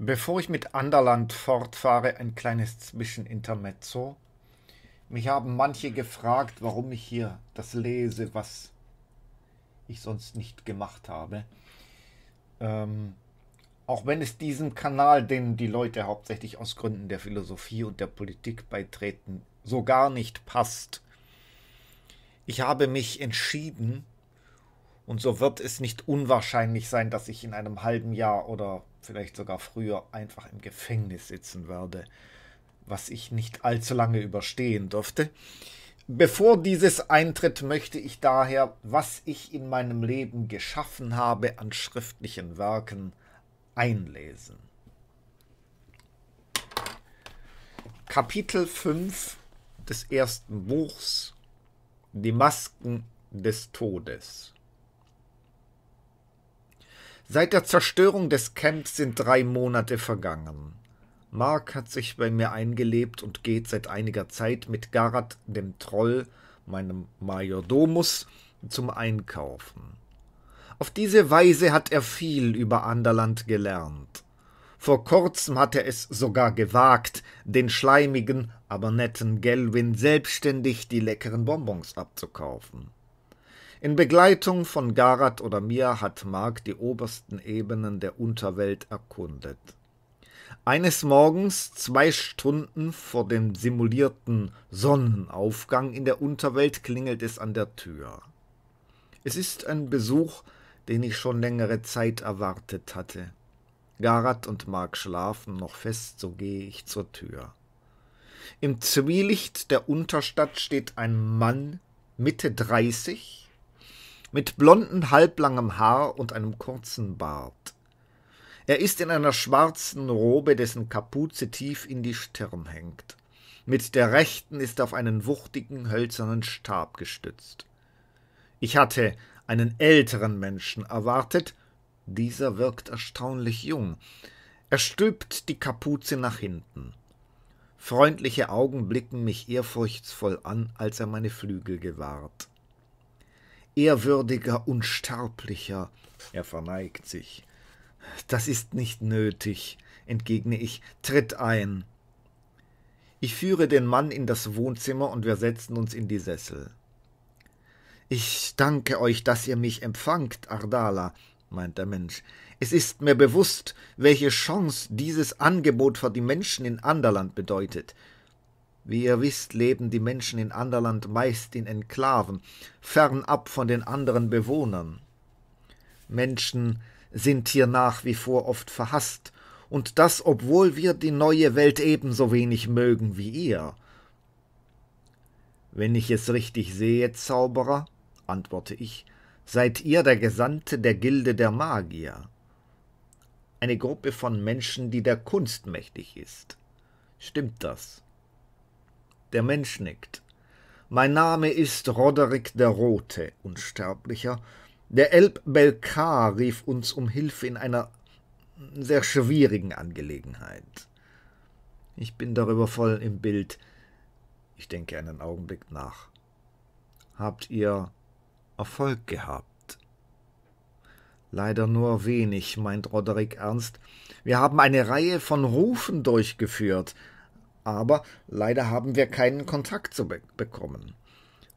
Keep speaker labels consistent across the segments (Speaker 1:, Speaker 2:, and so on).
Speaker 1: Bevor ich mit Anderland fortfahre, ein kleines Zwischenintermezzo. Mich haben manche gefragt, warum ich hier das lese, was ich sonst nicht gemacht habe. Ähm, auch wenn es diesem Kanal, den die Leute hauptsächlich aus Gründen der Philosophie und der Politik beitreten, so gar nicht passt. Ich habe mich entschieden, und so wird es nicht unwahrscheinlich sein, dass ich in einem halben Jahr oder vielleicht sogar früher einfach im Gefängnis sitzen werde, was ich nicht allzu lange überstehen durfte. Bevor dieses eintritt, möchte ich daher, was ich in meinem Leben geschaffen habe an schriftlichen Werken, einlesen. Kapitel 5 des ersten Buchs Die Masken des Todes Seit der Zerstörung des Camps sind drei Monate vergangen. Mark hat sich bei mir eingelebt und geht seit einiger Zeit mit Garat, dem Troll, meinem Majordomus, zum Einkaufen. Auf diese Weise hat er viel über Anderland gelernt. Vor kurzem hat er es sogar gewagt, den schleimigen, aber netten Gelwin selbstständig die leckeren Bonbons abzukaufen. In Begleitung von Garat oder mir hat Mark die obersten Ebenen der Unterwelt erkundet. Eines Morgens, zwei Stunden vor dem simulierten Sonnenaufgang in der Unterwelt, klingelt es an der Tür. Es ist ein Besuch, den ich schon längere Zeit erwartet hatte. Garat und Mark schlafen noch fest, so gehe ich zur Tür. Im Zwielicht der Unterstadt steht ein Mann Mitte dreißig, mit blonden, halblangem Haar und einem kurzen Bart. Er ist in einer schwarzen Robe, dessen Kapuze tief in die Stirn hängt. Mit der rechten ist er auf einen wuchtigen, hölzernen Stab gestützt. Ich hatte einen älteren Menschen erwartet, dieser wirkt erstaunlich jung. Er stülpt die Kapuze nach hinten. Freundliche Augen blicken mich ehrfurchtsvoll an, als er meine Flügel gewahrt ehrwürdiger Unsterblicher. Er verneigt sich. Das ist nicht nötig, entgegne ich, tritt ein. Ich führe den Mann in das Wohnzimmer und wir setzen uns in die Sessel. Ich danke euch, dass ihr mich empfangt, Ardala, meint der Mensch. Es ist mir bewusst, welche Chance dieses Angebot für die Menschen in Anderland bedeutet. Wie ihr wisst, leben die Menschen in Anderland meist in Enklaven, fernab von den anderen Bewohnern. Menschen sind hier nach wie vor oft verhasst, und das, obwohl wir die neue Welt ebenso wenig mögen wie ihr. Wenn ich es richtig sehe, Zauberer, antworte ich, seid ihr der Gesandte der Gilde der Magier. Eine Gruppe von Menschen, die der Kunst mächtig ist. Stimmt das? der Mensch nickt. Mein Name ist Roderick der Rote, Unsterblicher. Der Elb Belkar rief uns um Hilfe in einer sehr schwierigen Angelegenheit. Ich bin darüber voll im Bild. Ich denke einen Augenblick nach. Habt ihr Erfolg gehabt? Leider nur wenig, meint Roderick ernst. Wir haben eine Reihe von Rufen durchgeführt aber leider haben wir keinen Kontakt zu be bekommen.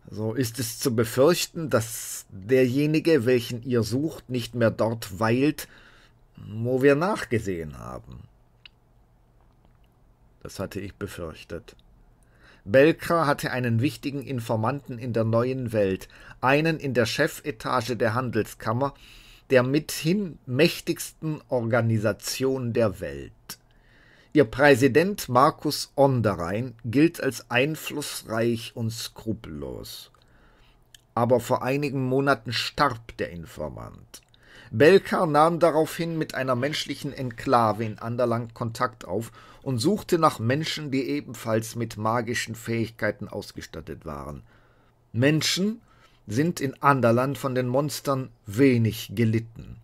Speaker 1: So ist es zu befürchten, dass derjenige, welchen ihr sucht, nicht mehr dort weilt, wo wir nachgesehen haben. Das hatte ich befürchtet. Belkra hatte einen wichtigen Informanten in der neuen Welt, einen in der Chefetage der Handelskammer, der mithin mächtigsten Organisation der Welt. Ihr Präsident Markus Onderein gilt als einflussreich und skrupellos. Aber vor einigen Monaten starb der Informant. Belkar nahm daraufhin mit einer menschlichen Enklave in Anderlang Kontakt auf und suchte nach Menschen, die ebenfalls mit magischen Fähigkeiten ausgestattet waren. Menschen sind in Anderland von den Monstern wenig gelitten.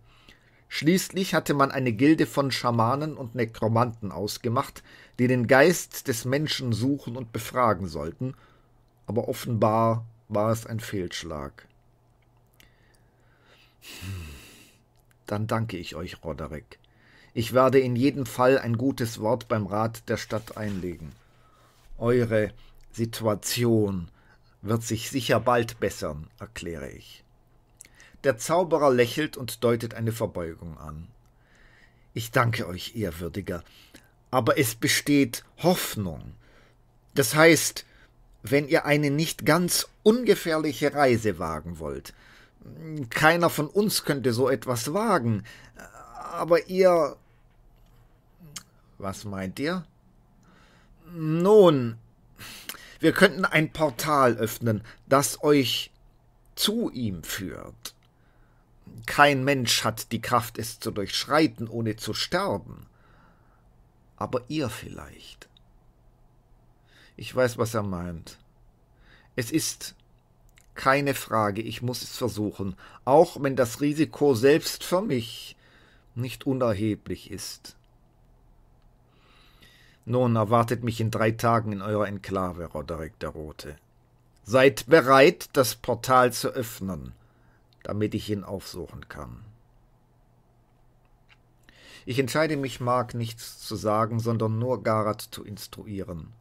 Speaker 1: Schließlich hatte man eine Gilde von Schamanen und Nekromanten ausgemacht, die den Geist des Menschen suchen und befragen sollten, aber offenbar war es ein Fehlschlag. Hm, dann danke ich euch, Roderick. Ich werde in jedem Fall ein gutes Wort beim Rat der Stadt einlegen. Eure Situation wird sich sicher bald bessern, erkläre ich. Der Zauberer lächelt und deutet eine Verbeugung an. Ich danke euch, Ehrwürdiger, aber es besteht Hoffnung. Das heißt, wenn ihr eine nicht ganz ungefährliche Reise wagen wollt. Keiner von uns könnte so etwas wagen, aber ihr. Was meint ihr? Nun, wir könnten ein Portal öffnen, das euch zu ihm führt. Kein Mensch hat die Kraft, es zu durchschreiten, ohne zu sterben. Aber ihr vielleicht. Ich weiß, was er meint. Es ist keine Frage, ich muss es versuchen, auch wenn das Risiko selbst für mich nicht unerheblich ist. Nun erwartet mich in drei Tagen in eurer Enklave, Roderick der Rote. Seid bereit, das Portal zu öffnen damit ich ihn aufsuchen kann. Ich entscheide mich, Mark nichts zu sagen, sondern nur Garat zu instruieren.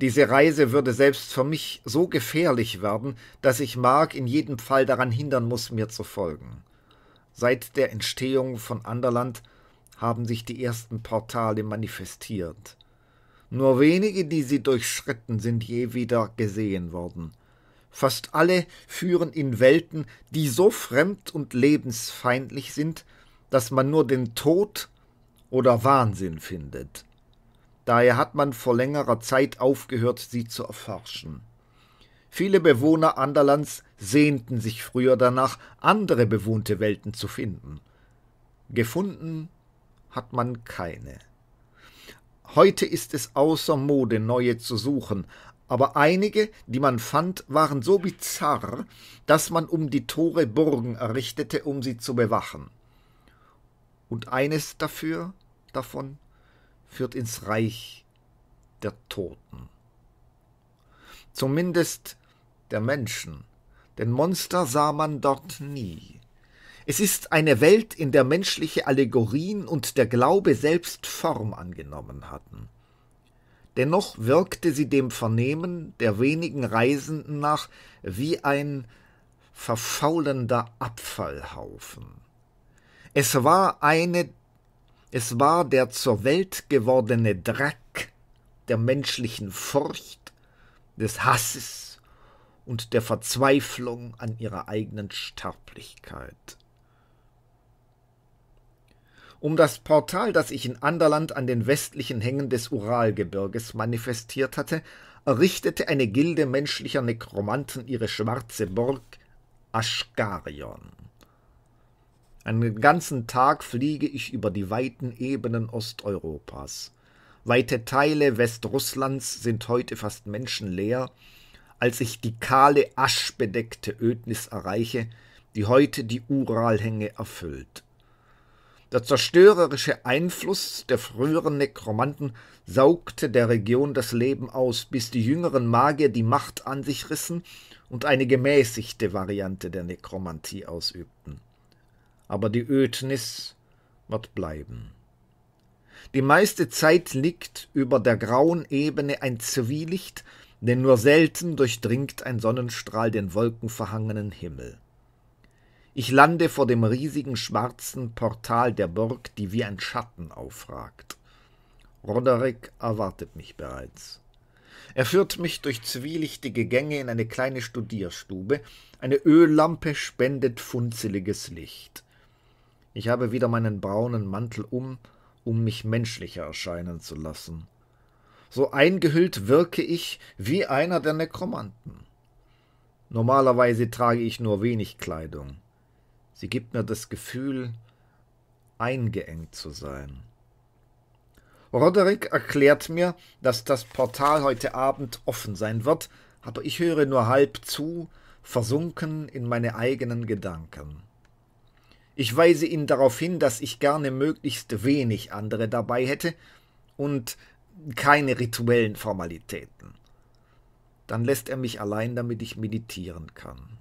Speaker 1: Diese Reise würde selbst für mich so gefährlich werden, dass ich Mark in jedem Fall daran hindern muss, mir zu folgen. Seit der Entstehung von Anderland haben sich die ersten Portale manifestiert. Nur wenige, die sie durchschritten, sind je wieder gesehen worden. Fast alle führen in Welten, die so fremd und lebensfeindlich sind, dass man nur den Tod oder Wahnsinn findet. Daher hat man vor längerer Zeit aufgehört, sie zu erforschen. Viele Bewohner Anderlands sehnten sich früher danach, andere bewohnte Welten zu finden. Gefunden hat man keine. Heute ist es außer Mode, neue zu suchen, aber einige, die man fand, waren so bizarr, dass man um die Tore Burgen errichtete, um sie zu bewachen. Und eines dafür, davon, führt ins Reich der Toten. Zumindest der Menschen, denn Monster sah man dort nie. Es ist eine Welt, in der menschliche Allegorien und der Glaube selbst Form angenommen hatten. Dennoch wirkte sie dem Vernehmen der wenigen Reisenden nach wie ein verfaulender Abfallhaufen. Es war eine, es war der zur Welt gewordene Dreck der menschlichen Furcht, des Hasses und der Verzweiflung an ihrer eigenen Sterblichkeit. Um das Portal, das ich in Anderland an den westlichen Hängen des Uralgebirges manifestiert hatte, errichtete eine Gilde menschlicher Nekromanten ihre schwarze Burg Aschkarion. Einen ganzen Tag fliege ich über die weiten Ebenen Osteuropas. Weite Teile Westrusslands sind heute fast menschenleer, als ich die kahle, aschbedeckte Ödnis erreiche, die heute die Uralhänge erfüllt. Der zerstörerische Einfluss der früheren Nekromanten saugte der Region das Leben aus, bis die jüngeren Magier die Macht an sich rissen und eine gemäßigte Variante der Nekromantie ausübten. Aber die Ödnis wird bleiben. Die meiste Zeit liegt über der grauen Ebene ein Zwielicht, denn nur selten durchdringt ein Sonnenstrahl den wolkenverhangenen Himmel. Ich lande vor dem riesigen schwarzen Portal der Burg, die wie ein Schatten aufragt. Roderick erwartet mich bereits. Er führt mich durch zwielichtige Gänge in eine kleine Studierstube. Eine Öllampe spendet funzeliges Licht. Ich habe wieder meinen braunen Mantel um, um mich menschlicher erscheinen zu lassen. So eingehüllt wirke ich wie einer der Nekromanten. Normalerweise trage ich nur wenig Kleidung. Sie gibt mir das Gefühl, eingeengt zu sein. Roderick erklärt mir, dass das Portal heute Abend offen sein wird, aber ich höre nur halb zu, versunken in meine eigenen Gedanken. Ich weise ihn darauf hin, dass ich gerne möglichst wenig andere dabei hätte und keine rituellen Formalitäten. Dann lässt er mich allein, damit ich meditieren kann.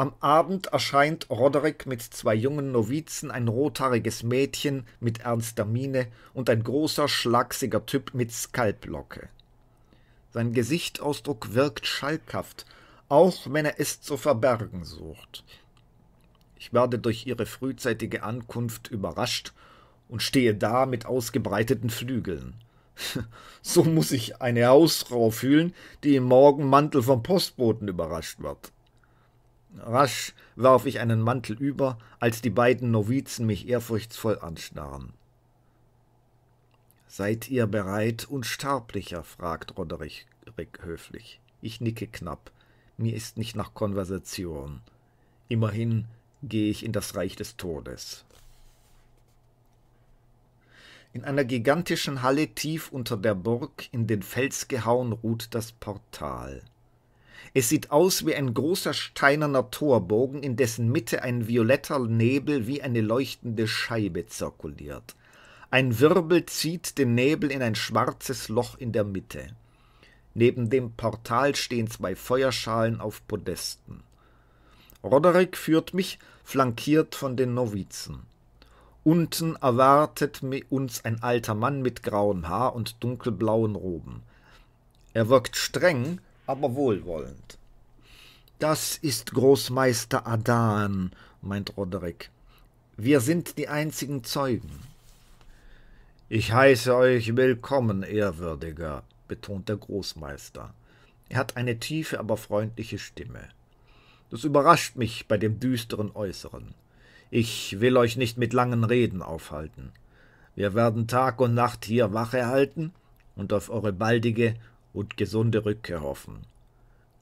Speaker 1: Am Abend erscheint Roderick mit zwei jungen Novizen, ein rothaariges Mädchen mit ernster Miene und ein großer, schlagsiger Typ mit Skalplocke. Sein Gesichtsausdruck wirkt schalkhaft, auch wenn er es zu verbergen sucht. Ich werde durch ihre frühzeitige Ankunft überrascht und stehe da mit ausgebreiteten Flügeln. so muss ich eine Hausfrau fühlen, die im Morgenmantel vom Postboten überrascht wird. Rasch warf ich einen Mantel über, als die beiden Novizen mich ehrfurchtsvoll anstarren. Seid ihr bereit, Unsterblicher? fragt Roderick höflich. Ich nicke knapp. Mir ist nicht nach Konversation. Immerhin gehe ich in das Reich des Todes. In einer gigantischen Halle tief unter der Burg in den Fels gehauen ruht das Portal. Es sieht aus wie ein großer steinerner Torbogen, in dessen Mitte ein violetter Nebel wie eine leuchtende Scheibe zirkuliert. Ein Wirbel zieht den Nebel in ein schwarzes Loch in der Mitte. Neben dem Portal stehen zwei Feuerschalen auf Podesten. Roderick führt mich, flankiert von den Novizen. Unten erwartet uns ein alter Mann mit grauem Haar und dunkelblauen Roben. Er wirkt streng, aber wohlwollend. Das ist Großmeister Adan, meint Roderick. Wir sind die einzigen Zeugen. Ich heiße euch willkommen, Ehrwürdiger, betont der Großmeister. Er hat eine tiefe, aber freundliche Stimme. Das überrascht mich bei dem düsteren Äußeren. Ich will euch nicht mit langen Reden aufhalten. Wir werden Tag und Nacht hier Wache halten und auf eure baldige und gesunde Rückkehr hoffen.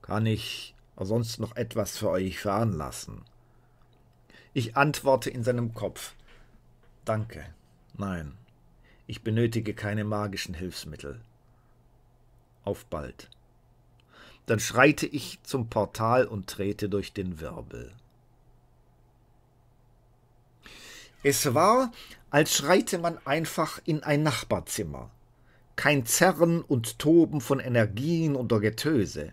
Speaker 1: Kann ich sonst noch etwas für euch veranlassen? Ich antworte in seinem Kopf. Danke. Nein. Ich benötige keine magischen Hilfsmittel. Auf bald. Dann schreite ich zum Portal und trete durch den Wirbel. Es war, als schreite man einfach in ein Nachbarzimmer kein Zerren und Toben von Energien oder Getöse.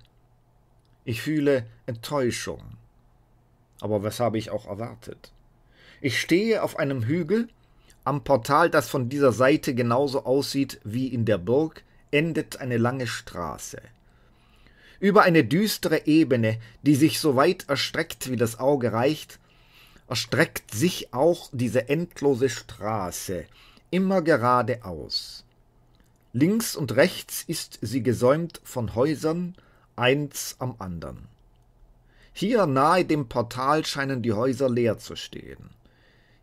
Speaker 1: Ich fühle Enttäuschung. Aber was habe ich auch erwartet? Ich stehe auf einem Hügel, am Portal, das von dieser Seite genauso aussieht wie in der Burg, endet eine lange Straße. Über eine düstere Ebene, die sich so weit erstreckt, wie das Auge reicht, erstreckt sich auch diese endlose Straße, immer geradeaus. Links und rechts ist sie gesäumt von Häusern, eins am andern. Hier nahe dem Portal scheinen die Häuser leer zu stehen.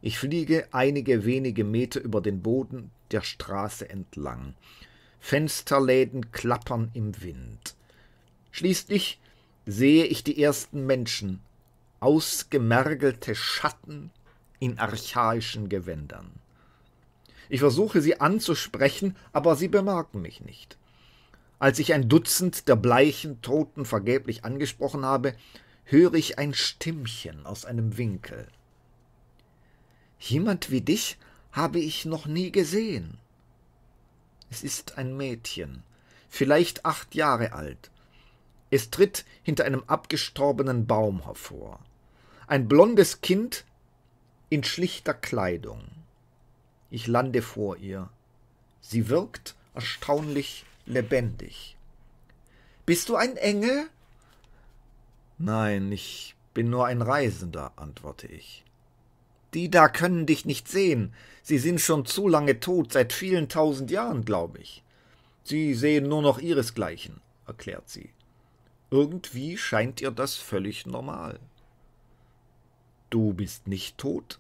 Speaker 1: Ich fliege einige wenige Meter über den Boden der Straße entlang. Fensterläden klappern im Wind. Schließlich sehe ich die ersten Menschen, ausgemergelte Schatten in archaischen Gewändern. Ich versuche sie anzusprechen, aber sie bemerken mich nicht. Als ich ein Dutzend der bleichen Toten vergeblich angesprochen habe, höre ich ein Stimmchen aus einem Winkel. Jemand wie dich habe ich noch nie gesehen. Es ist ein Mädchen, vielleicht acht Jahre alt. Es tritt hinter einem abgestorbenen Baum hervor. Ein blondes Kind in schlichter Kleidung. Ich lande vor ihr. Sie wirkt erstaunlich lebendig. Bist du ein Engel? Nein, ich bin nur ein Reisender, antworte ich. Die da können dich nicht sehen. Sie sind schon zu lange tot, seit vielen tausend Jahren, glaube ich. Sie sehen nur noch ihresgleichen, erklärt sie. Irgendwie scheint ihr das völlig normal. Du bist nicht tot?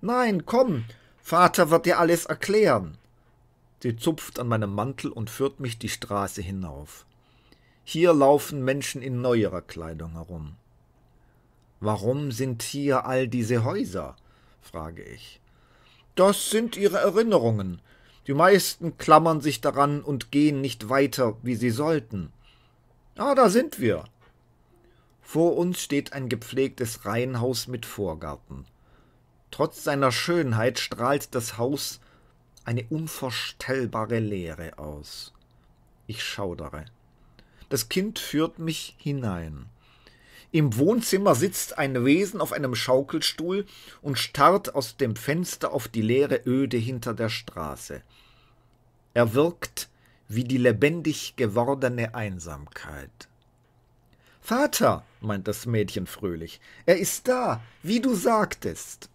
Speaker 1: Nein, komm, Vater wird dir alles erklären. Sie zupft an meinem Mantel und führt mich die Straße hinauf. Hier laufen Menschen in neuerer Kleidung herum. Warum sind hier all diese Häuser? frage ich. Das sind ihre Erinnerungen. Die meisten klammern sich daran und gehen nicht weiter, wie sie sollten. Ah, da sind wir. Vor uns steht ein gepflegtes Reihenhaus mit Vorgarten. Trotz seiner Schönheit strahlt das Haus eine unvorstellbare Leere aus. Ich schaudere. Das Kind führt mich hinein. Im Wohnzimmer sitzt ein Wesen auf einem Schaukelstuhl und starrt aus dem Fenster auf die leere Öde hinter der Straße. Er wirkt wie die lebendig gewordene Einsamkeit. Vater, meint das Mädchen fröhlich, er ist da, wie du sagtest.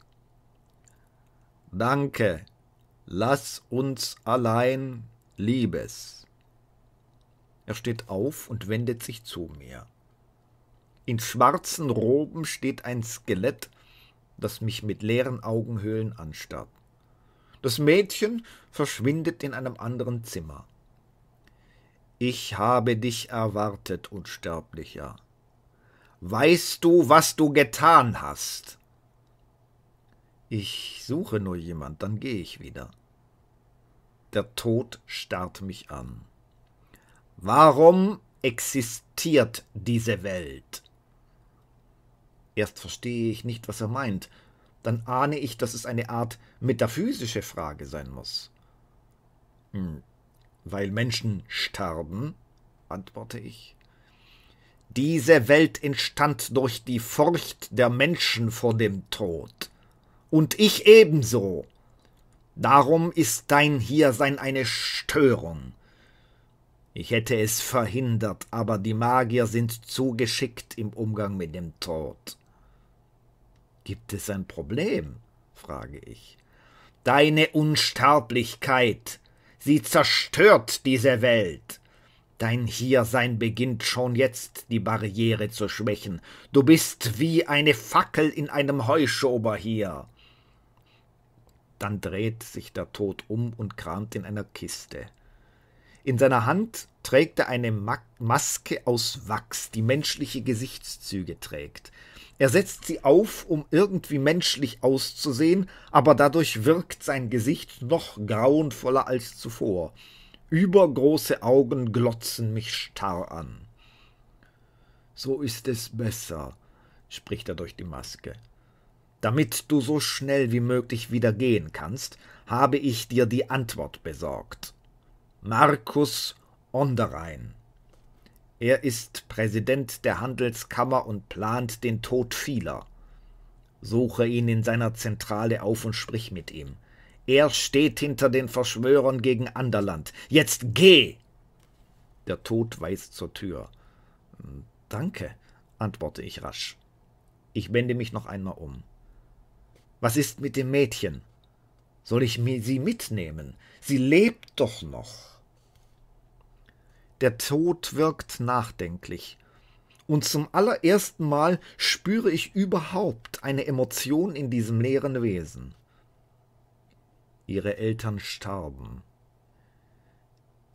Speaker 1: Danke. Lass uns allein, Liebes. Er steht auf und wendet sich zu mir. In schwarzen Roben steht ein Skelett, das mich mit leeren Augenhöhlen anstarrt. Das Mädchen verschwindet in einem anderen Zimmer. Ich habe dich erwartet, Unsterblicher. Weißt du, was du getan hast? Ich suche nur jemand, dann gehe ich wieder. Der Tod starrt mich an. Warum existiert diese Welt? Erst verstehe ich nicht, was er meint, dann ahne ich, dass es eine Art metaphysische Frage sein muss. Hm. Weil Menschen starben, antworte ich. Diese Welt entstand durch die Furcht der Menschen vor dem Tod und ich ebenso. Darum ist dein Hiersein eine Störung. Ich hätte es verhindert, aber die Magier sind zu geschickt im Umgang mit dem Tod. Gibt es ein Problem? frage ich. Deine Unsterblichkeit, sie zerstört diese Welt. Dein Hiersein beginnt schon jetzt die Barriere zu schwächen. Du bist wie eine Fackel in einem Heuschober hier. Dann dreht sich der Tod um und kramt in einer Kiste. In seiner Hand trägt er eine Maske aus Wachs, die menschliche Gesichtszüge trägt. Er setzt sie auf, um irgendwie menschlich auszusehen, aber dadurch wirkt sein Gesicht noch grauenvoller als zuvor. Übergroße Augen glotzen mich starr an. So ist es besser, spricht er durch die Maske. Damit du so schnell wie möglich wieder gehen kannst, habe ich dir die Antwort besorgt. Markus Onderein. Er ist Präsident der Handelskammer und plant den Tod vieler. Suche ihn in seiner Zentrale auf und sprich mit ihm. Er steht hinter den Verschwörern gegen Anderland. Jetzt geh! Der Tod weist zur Tür. Danke, antworte ich rasch. Ich wende mich noch einmal um. Was ist mit dem Mädchen? Soll ich sie mitnehmen? Sie lebt doch noch. Der Tod wirkt nachdenklich, und zum allerersten Mal spüre ich überhaupt eine Emotion in diesem leeren Wesen. Ihre Eltern starben.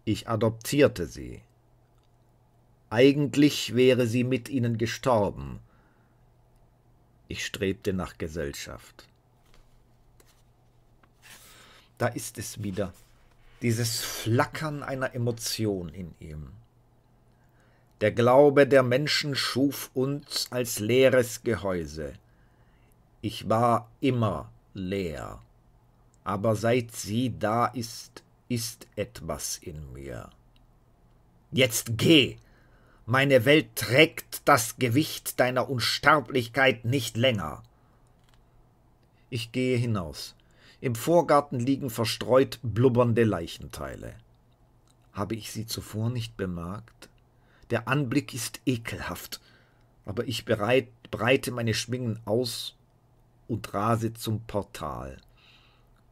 Speaker 1: Ich adoptierte sie. Eigentlich wäre sie mit ihnen gestorben. Ich strebte nach Gesellschaft. Da ist es wieder. Dieses Flackern einer Emotion in ihm. Der Glaube der Menschen schuf uns als leeres Gehäuse. Ich war immer leer, aber seit sie da ist, ist etwas in mir. Jetzt geh! Meine Welt trägt das Gewicht deiner Unsterblichkeit nicht länger. Ich gehe hinaus. Im Vorgarten liegen verstreut blubbernde Leichenteile. Habe ich sie zuvor nicht bemerkt? Der Anblick ist ekelhaft, aber ich bereit, breite meine Schwingen aus und rase zum Portal.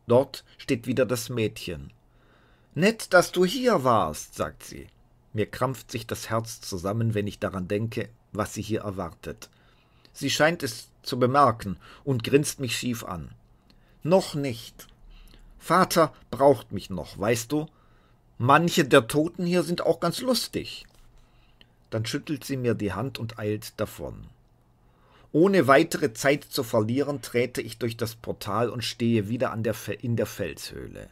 Speaker 1: Dort steht wieder das Mädchen. Nett, dass du hier warst, sagt sie. Mir krampft sich das Herz zusammen, wenn ich daran denke, was sie hier erwartet. Sie scheint es zu bemerken und grinst mich schief an. Noch nicht. Vater braucht mich noch, weißt du? Manche der Toten hier sind auch ganz lustig. Dann schüttelt sie mir die Hand und eilt davon. Ohne weitere Zeit zu verlieren, trete ich durch das Portal und stehe wieder der in der Felshöhle.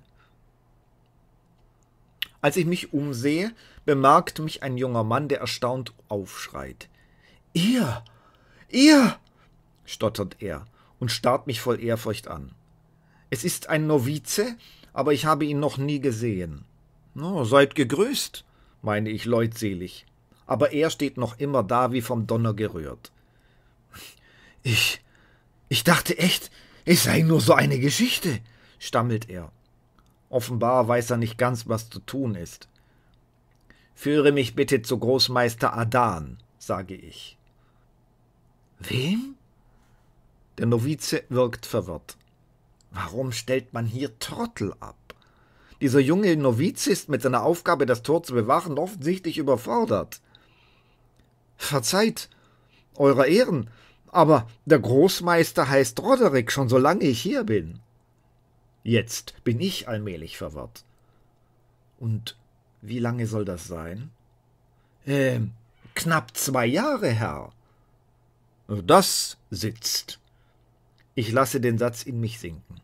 Speaker 1: Als ich mich umsehe, bemerkt mich ein junger Mann, der erstaunt aufschreit. Ihr, ihr, stottert er und starrt mich voll Ehrfurcht an. Es ist ein Novize, aber ich habe ihn noch nie gesehen. No, seid gegrüßt, meine ich leutselig, aber er steht noch immer da wie vom Donner gerührt. Ich, ich dachte echt, es sei nur so eine Geschichte, stammelt er. Offenbar weiß er nicht ganz, was zu tun ist. Führe mich bitte zu Großmeister Adan, sage ich. Wem? Der Novize wirkt verwirrt. Warum stellt man hier Trottel ab? Dieser junge Noviz ist mit seiner Aufgabe, das Tor zu bewachen, offensichtlich überfordert. Verzeiht, Eurer Ehren, aber der Großmeister heißt Roderick schon solange ich hier bin. Jetzt bin ich allmählich verwirrt. Und wie lange soll das sein? Ähm, knapp zwei Jahre, Herr. Das sitzt. Ich lasse den Satz in mich sinken.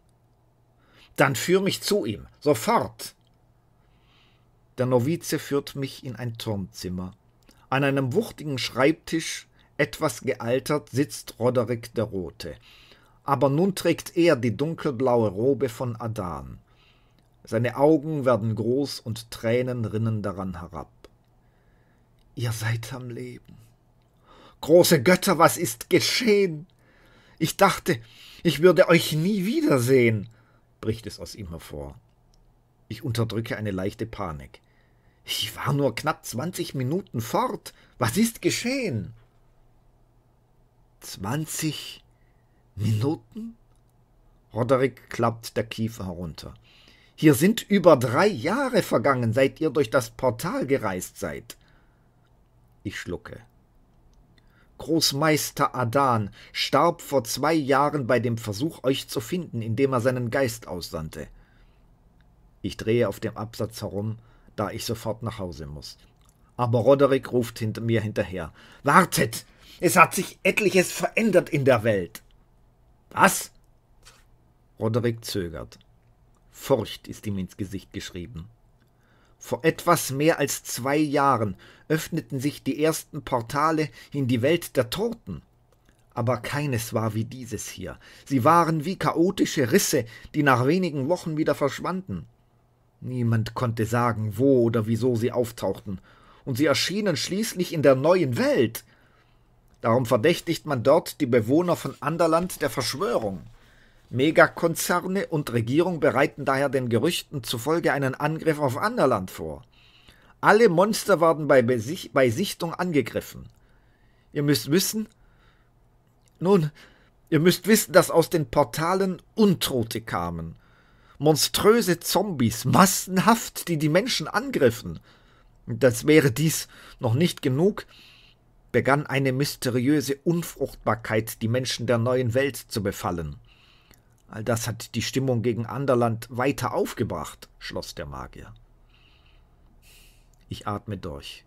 Speaker 1: Dann führ mich zu ihm, sofort! Der Novize führt mich in ein Turmzimmer. An einem wuchtigen Schreibtisch, etwas gealtert, sitzt Roderick der Rote. Aber nun trägt er die dunkelblaue Robe von Adan. Seine Augen werden groß und Tränen rinnen daran herab. Ihr seid am Leben. Große Götter, was ist geschehen? Ich dachte, ich würde euch nie wiedersehen bricht es aus ihm hervor. Ich unterdrücke eine leichte Panik. Ich war nur knapp zwanzig Minuten fort. Was ist geschehen? Zwanzig Minuten? Roderick klappt der Kiefer herunter. Hier sind über drei Jahre vergangen, seit ihr durch das Portal gereist seid. Ich schlucke. Großmeister Adan starb vor zwei Jahren bei dem Versuch, euch zu finden, indem er seinen Geist aussandte. Ich drehe auf dem Absatz herum, da ich sofort nach Hause muss. Aber Roderick ruft hinter mir hinterher. Wartet! Es hat sich etliches verändert in der Welt. Was? Roderick zögert. Furcht ist ihm ins Gesicht geschrieben. Vor etwas mehr als zwei Jahren öffneten sich die ersten Portale in die Welt der Toten. Aber keines war wie dieses hier. Sie waren wie chaotische Risse, die nach wenigen Wochen wieder verschwanden. Niemand konnte sagen, wo oder wieso sie auftauchten, und sie erschienen schließlich in der neuen Welt. Darum verdächtigt man dort die Bewohner von Anderland der Verschwörung. Megakonzerne und Regierung bereiten daher den Gerüchten zufolge einen Angriff auf Anderland vor. Alle Monster werden bei, Besicht, bei Sichtung angegriffen. Ihr müsst wissen, nun, ihr müsst wissen, dass aus den Portalen Untote kamen. Monströse Zombies, massenhaft, die die Menschen angriffen. Das wäre dies noch nicht genug, begann eine mysteriöse Unfruchtbarkeit, die Menschen der neuen Welt zu befallen. All das hat die Stimmung gegen Anderland weiter aufgebracht, schloss der Magier. Ich atme durch.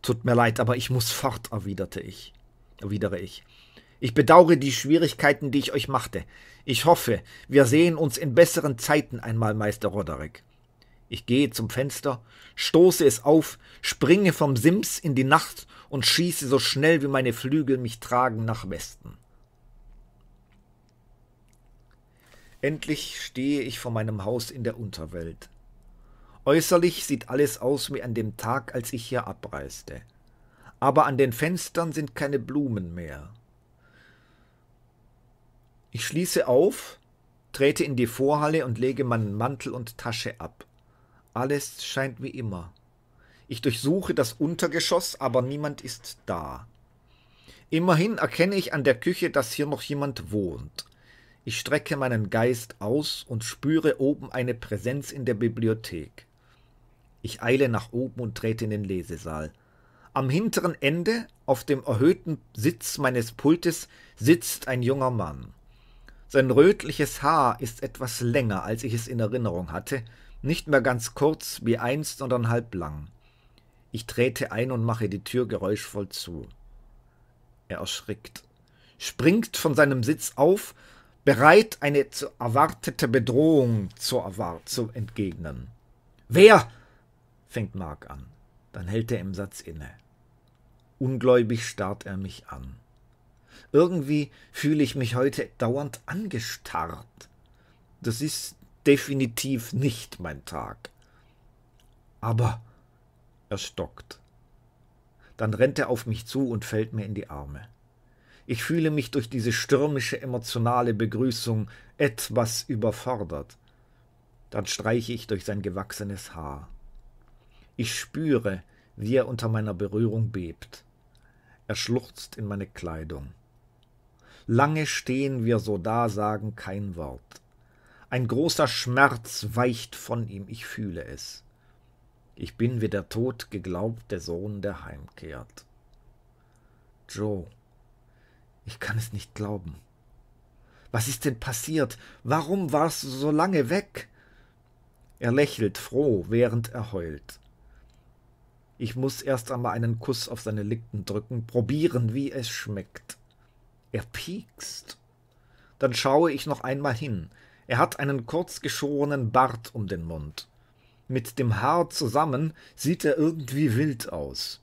Speaker 1: Tut mir leid, aber ich muss fort, erwiderte ich, erwidere ich. Ich bedaure die Schwierigkeiten, die ich euch machte. Ich hoffe, wir sehen uns in besseren Zeiten einmal, Meister Roderick. Ich gehe zum Fenster, stoße es auf, springe vom Sims in die Nacht und schieße so schnell wie meine Flügel mich tragen nach Westen. Endlich stehe ich vor meinem Haus in der Unterwelt. Äußerlich sieht alles aus wie an dem Tag, als ich hier abreiste. Aber an den Fenstern sind keine Blumen mehr. Ich schließe auf, trete in die Vorhalle und lege meinen Mantel und Tasche ab. Alles scheint wie immer. Ich durchsuche das Untergeschoss, aber niemand ist da. Immerhin erkenne ich an der Küche, dass hier noch jemand wohnt. Ich strecke meinen Geist aus und spüre oben eine Präsenz in der Bibliothek. Ich eile nach oben und trete in den Lesesaal. Am hinteren Ende, auf dem erhöhten Sitz meines Pultes, sitzt ein junger Mann. Sein rötliches Haar ist etwas länger, als ich es in Erinnerung hatte, nicht mehr ganz kurz wie einst, sondern halb lang. Ich trete ein und mache die Tür geräuschvoll zu. Er erschrickt, springt von seinem Sitz auf bereit, eine zu erwartete Bedrohung zu, erwart zu entgegnen. Wer? fängt Mark an. Dann hält er im Satz inne. Ungläubig starrt er mich an. Irgendwie fühle ich mich heute dauernd angestarrt. Das ist definitiv nicht mein Tag. Aber er stockt. Dann rennt er auf mich zu und fällt mir in die Arme. Ich fühle mich durch diese stürmische emotionale Begrüßung etwas überfordert. Dann streiche ich durch sein gewachsenes Haar. Ich spüre, wie er unter meiner Berührung bebt. Er schluchzt in meine Kleidung. Lange stehen wir so da, sagen kein Wort. Ein großer Schmerz weicht von ihm, ich fühle es. Ich bin wie der tot geglaubte Sohn, der heimkehrt. Joe, ich kann es nicht glauben. Was ist denn passiert? Warum warst du so lange weg? Er lächelt froh, während er heult. Ich muss erst einmal einen Kuss auf seine Lippen drücken, probieren, wie es schmeckt. Er piekst. Dann schaue ich noch einmal hin. Er hat einen kurzgeschorenen Bart um den Mund. Mit dem Haar zusammen sieht er irgendwie wild aus.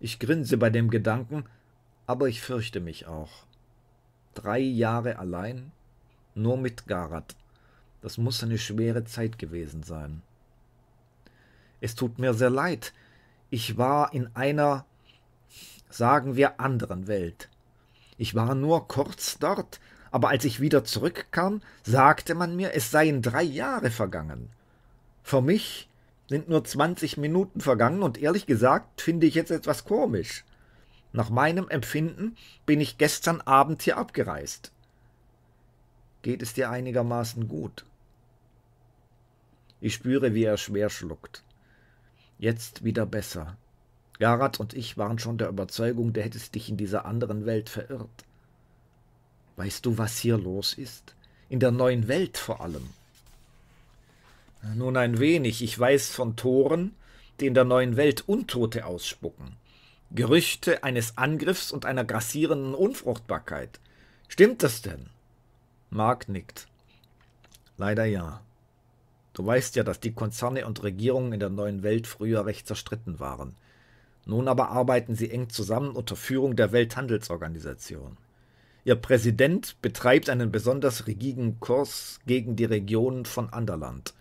Speaker 1: Ich grinse bei dem Gedanken, aber ich fürchte mich auch. Drei Jahre allein, nur mit Garat. Das muss eine schwere Zeit gewesen sein. Es tut mir sehr leid. Ich war in einer, sagen wir, anderen Welt. Ich war nur kurz dort, aber als ich wieder zurückkam, sagte man mir, es seien drei Jahre vergangen. Für mich sind nur zwanzig Minuten vergangen und ehrlich gesagt finde ich jetzt etwas komisch. Nach meinem Empfinden bin ich gestern Abend hier abgereist. Geht es dir einigermaßen gut? Ich spüre, wie er schwer schluckt. Jetzt wieder besser. Garat und ich waren schon der Überzeugung, du hättest dich in dieser anderen Welt verirrt. Weißt du, was hier los ist? In der neuen Welt vor allem. Nun ein wenig. Ich weiß von Toren, die in der neuen Welt Untote ausspucken. Gerüchte eines Angriffs und einer grassierenden Unfruchtbarkeit. Stimmt das denn? Mark nickt. Leider ja. Du weißt ja, dass die Konzerne und Regierungen in der neuen Welt früher recht zerstritten waren. Nun aber arbeiten sie eng zusammen unter Führung der Welthandelsorganisation. Ihr Präsident betreibt einen besonders rigiden Kurs gegen die Regionen von Anderland.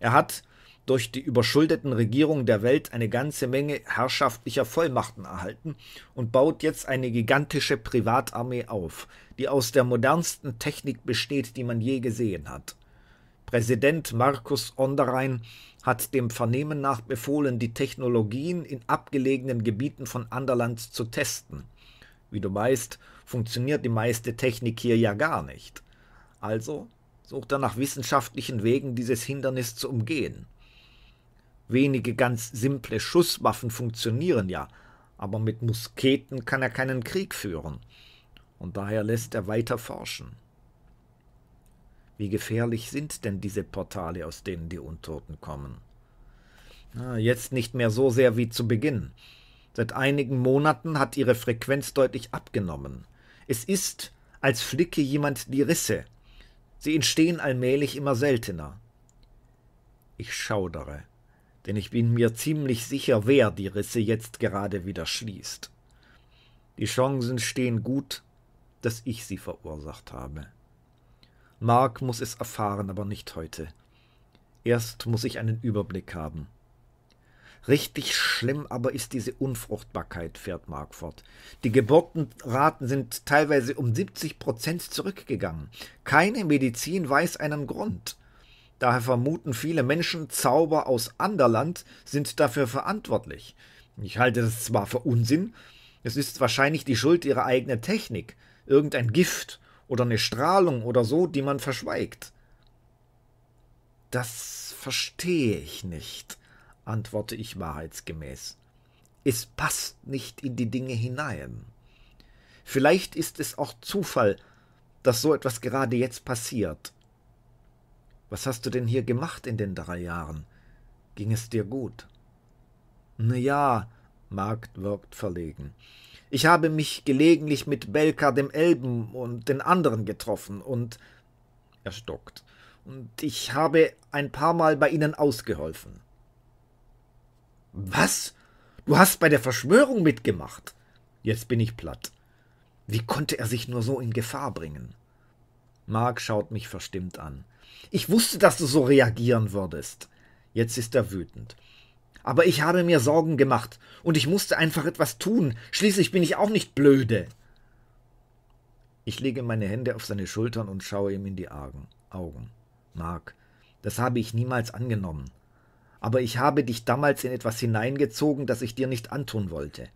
Speaker 1: Er hat durch die überschuldeten Regierungen der Welt eine ganze Menge herrschaftlicher Vollmachten erhalten und baut jetzt eine gigantische Privatarmee auf, die aus der modernsten Technik besteht, die man je gesehen hat. Präsident Markus Onderein hat dem Vernehmen nach befohlen, die Technologien in abgelegenen Gebieten von Anderland zu testen. Wie du weißt, funktioniert die meiste Technik hier ja gar nicht. Also sucht er nach wissenschaftlichen Wegen, dieses Hindernis zu umgehen. Wenige ganz simple Schusswaffen funktionieren ja, aber mit Musketen kann er keinen Krieg führen. Und daher lässt er weiter forschen. Wie gefährlich sind denn diese Portale, aus denen die Untoten kommen? Ah, jetzt nicht mehr so sehr wie zu Beginn. Seit einigen Monaten hat ihre Frequenz deutlich abgenommen. Es ist, als flicke jemand die Risse. Sie entstehen allmählich immer seltener. Ich schaudere denn ich bin mir ziemlich sicher, wer die Risse jetzt gerade wieder schließt. Die Chancen stehen gut, dass ich sie verursacht habe. Mark muss es erfahren, aber nicht heute. Erst muss ich einen Überblick haben. Richtig schlimm aber ist diese Unfruchtbarkeit, fährt Mark fort. Die Geburtenraten sind teilweise um 70 Prozent zurückgegangen. Keine Medizin weiß einen Grund. Daher vermuten viele Menschen, Zauber aus Anderland sind dafür verantwortlich. Ich halte das zwar für Unsinn, es ist wahrscheinlich die Schuld ihrer eigenen Technik, irgendein Gift oder eine Strahlung oder so, die man verschweigt. Das verstehe ich nicht, antworte ich wahrheitsgemäß. Es passt nicht in die Dinge hinein. Vielleicht ist es auch Zufall, dass so etwas gerade jetzt passiert. Was hast du denn hier gemacht in den drei Jahren? Ging es dir gut? Na ja, Mark wirkt verlegen. Ich habe mich gelegentlich mit Belka dem Elben und den anderen getroffen und er stockt. Und ich habe ein paar Mal bei ihnen ausgeholfen. Was? Du hast bei der Verschwörung mitgemacht? Jetzt bin ich platt. Wie konnte er sich nur so in Gefahr bringen? Mark schaut mich verstimmt an. Ich wusste, dass du so reagieren würdest. Jetzt ist er wütend. Aber ich habe mir Sorgen gemacht und ich musste einfach etwas tun. Schließlich bin ich auch nicht blöde. Ich lege meine Hände auf seine Schultern und schaue ihm in die Augen. Mark, das habe ich niemals angenommen. Aber ich habe dich damals in etwas hineingezogen, das ich dir nicht antun wollte.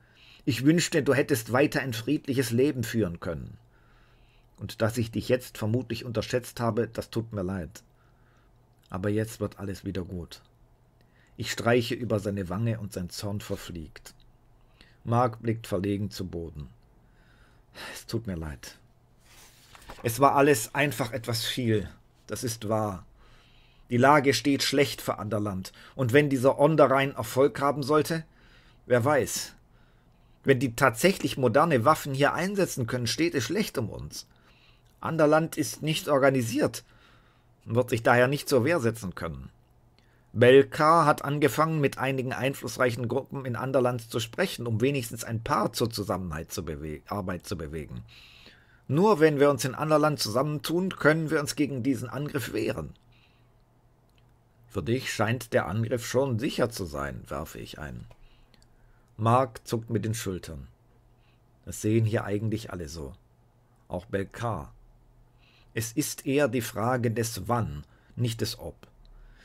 Speaker 1: Ich wünschte, du hättest weiter ein friedliches Leben führen können. Und dass ich dich jetzt vermutlich unterschätzt habe, das tut mir leid. Aber jetzt wird alles wieder gut. Ich streiche über seine Wange und sein Zorn verfliegt. Mark blickt verlegen zu Boden. Es tut mir leid. Es war alles einfach etwas viel. Das ist wahr. Die Lage steht schlecht für Anderland. Und wenn dieser Onderrein Erfolg haben sollte, wer weiß. Wenn die tatsächlich moderne Waffen hier einsetzen können, steht es schlecht um uns. Anderland ist nicht organisiert und wird sich daher nicht zur Wehr setzen können. Belkar hat angefangen, mit einigen einflussreichen Gruppen in Anderland zu sprechen, um wenigstens ein paar zur Zusammenarbeit zu, zu bewegen. Nur wenn wir uns in Anderland zusammentun, können wir uns gegen diesen Angriff wehren. Für dich scheint der Angriff schon sicher zu sein, werfe ich ein. Mark zuckt mit den Schultern. Das sehen hier eigentlich alle so. Auch Belkar. Es ist eher die Frage des Wann, nicht des Ob.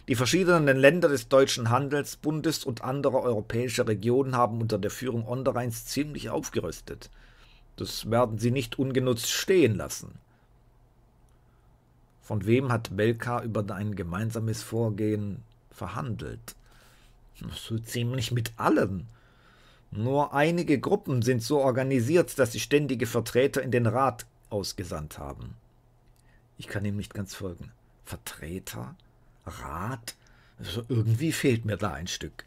Speaker 1: Die verschiedenen Länder des Deutschen Handels, Bundes und anderer europäischer Regionen haben unter der Führung Ondereins ziemlich aufgerüstet. Das werden sie nicht ungenutzt stehen lassen. Von wem hat Belka über ein gemeinsames Vorgehen verhandelt? So ziemlich mit allen. Nur einige Gruppen sind so organisiert, dass sie ständige Vertreter in den Rat ausgesandt haben. Ich kann ihm nicht ganz folgen. Vertreter? Rat? Also irgendwie fehlt mir da ein Stück.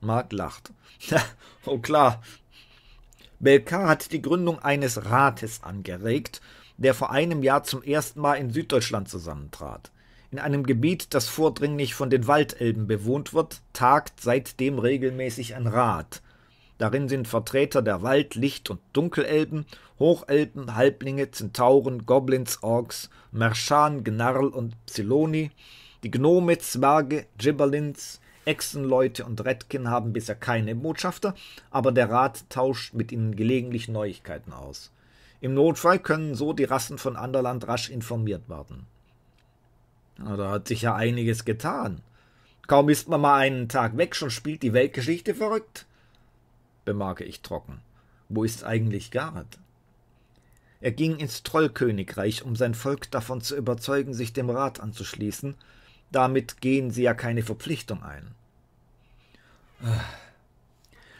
Speaker 1: Mark lacht. oh klar. Belkar hat die Gründung eines Rates angeregt, der vor einem Jahr zum ersten Mal in Süddeutschland zusammentrat. In einem Gebiet, das vordringlich von den Waldelben bewohnt wird, tagt seitdem regelmäßig ein Rat. Darin sind Vertreter der Wald-, Licht- und Dunkelelben, Hochelben, Halblinge, Zentauren, Goblins, Orks, Merschan, Gnarl und Psiloni. Die Gnome, Zwerge, Gibberlins, Echsenleute und Redkin haben bisher keine Botschafter, aber der Rat tauscht mit ihnen gelegentlich Neuigkeiten aus. Im Notfall können so die Rassen von Anderland rasch informiert werden. Ja, da hat sich ja einiges getan. Kaum ist man mal einen Tag weg, schon spielt die Weltgeschichte verrückt bemerke ich trocken. Wo ist eigentlich Gareth? Er ging ins Trollkönigreich, um sein Volk davon zu überzeugen, sich dem Rat anzuschließen. Damit gehen sie ja keine Verpflichtung ein.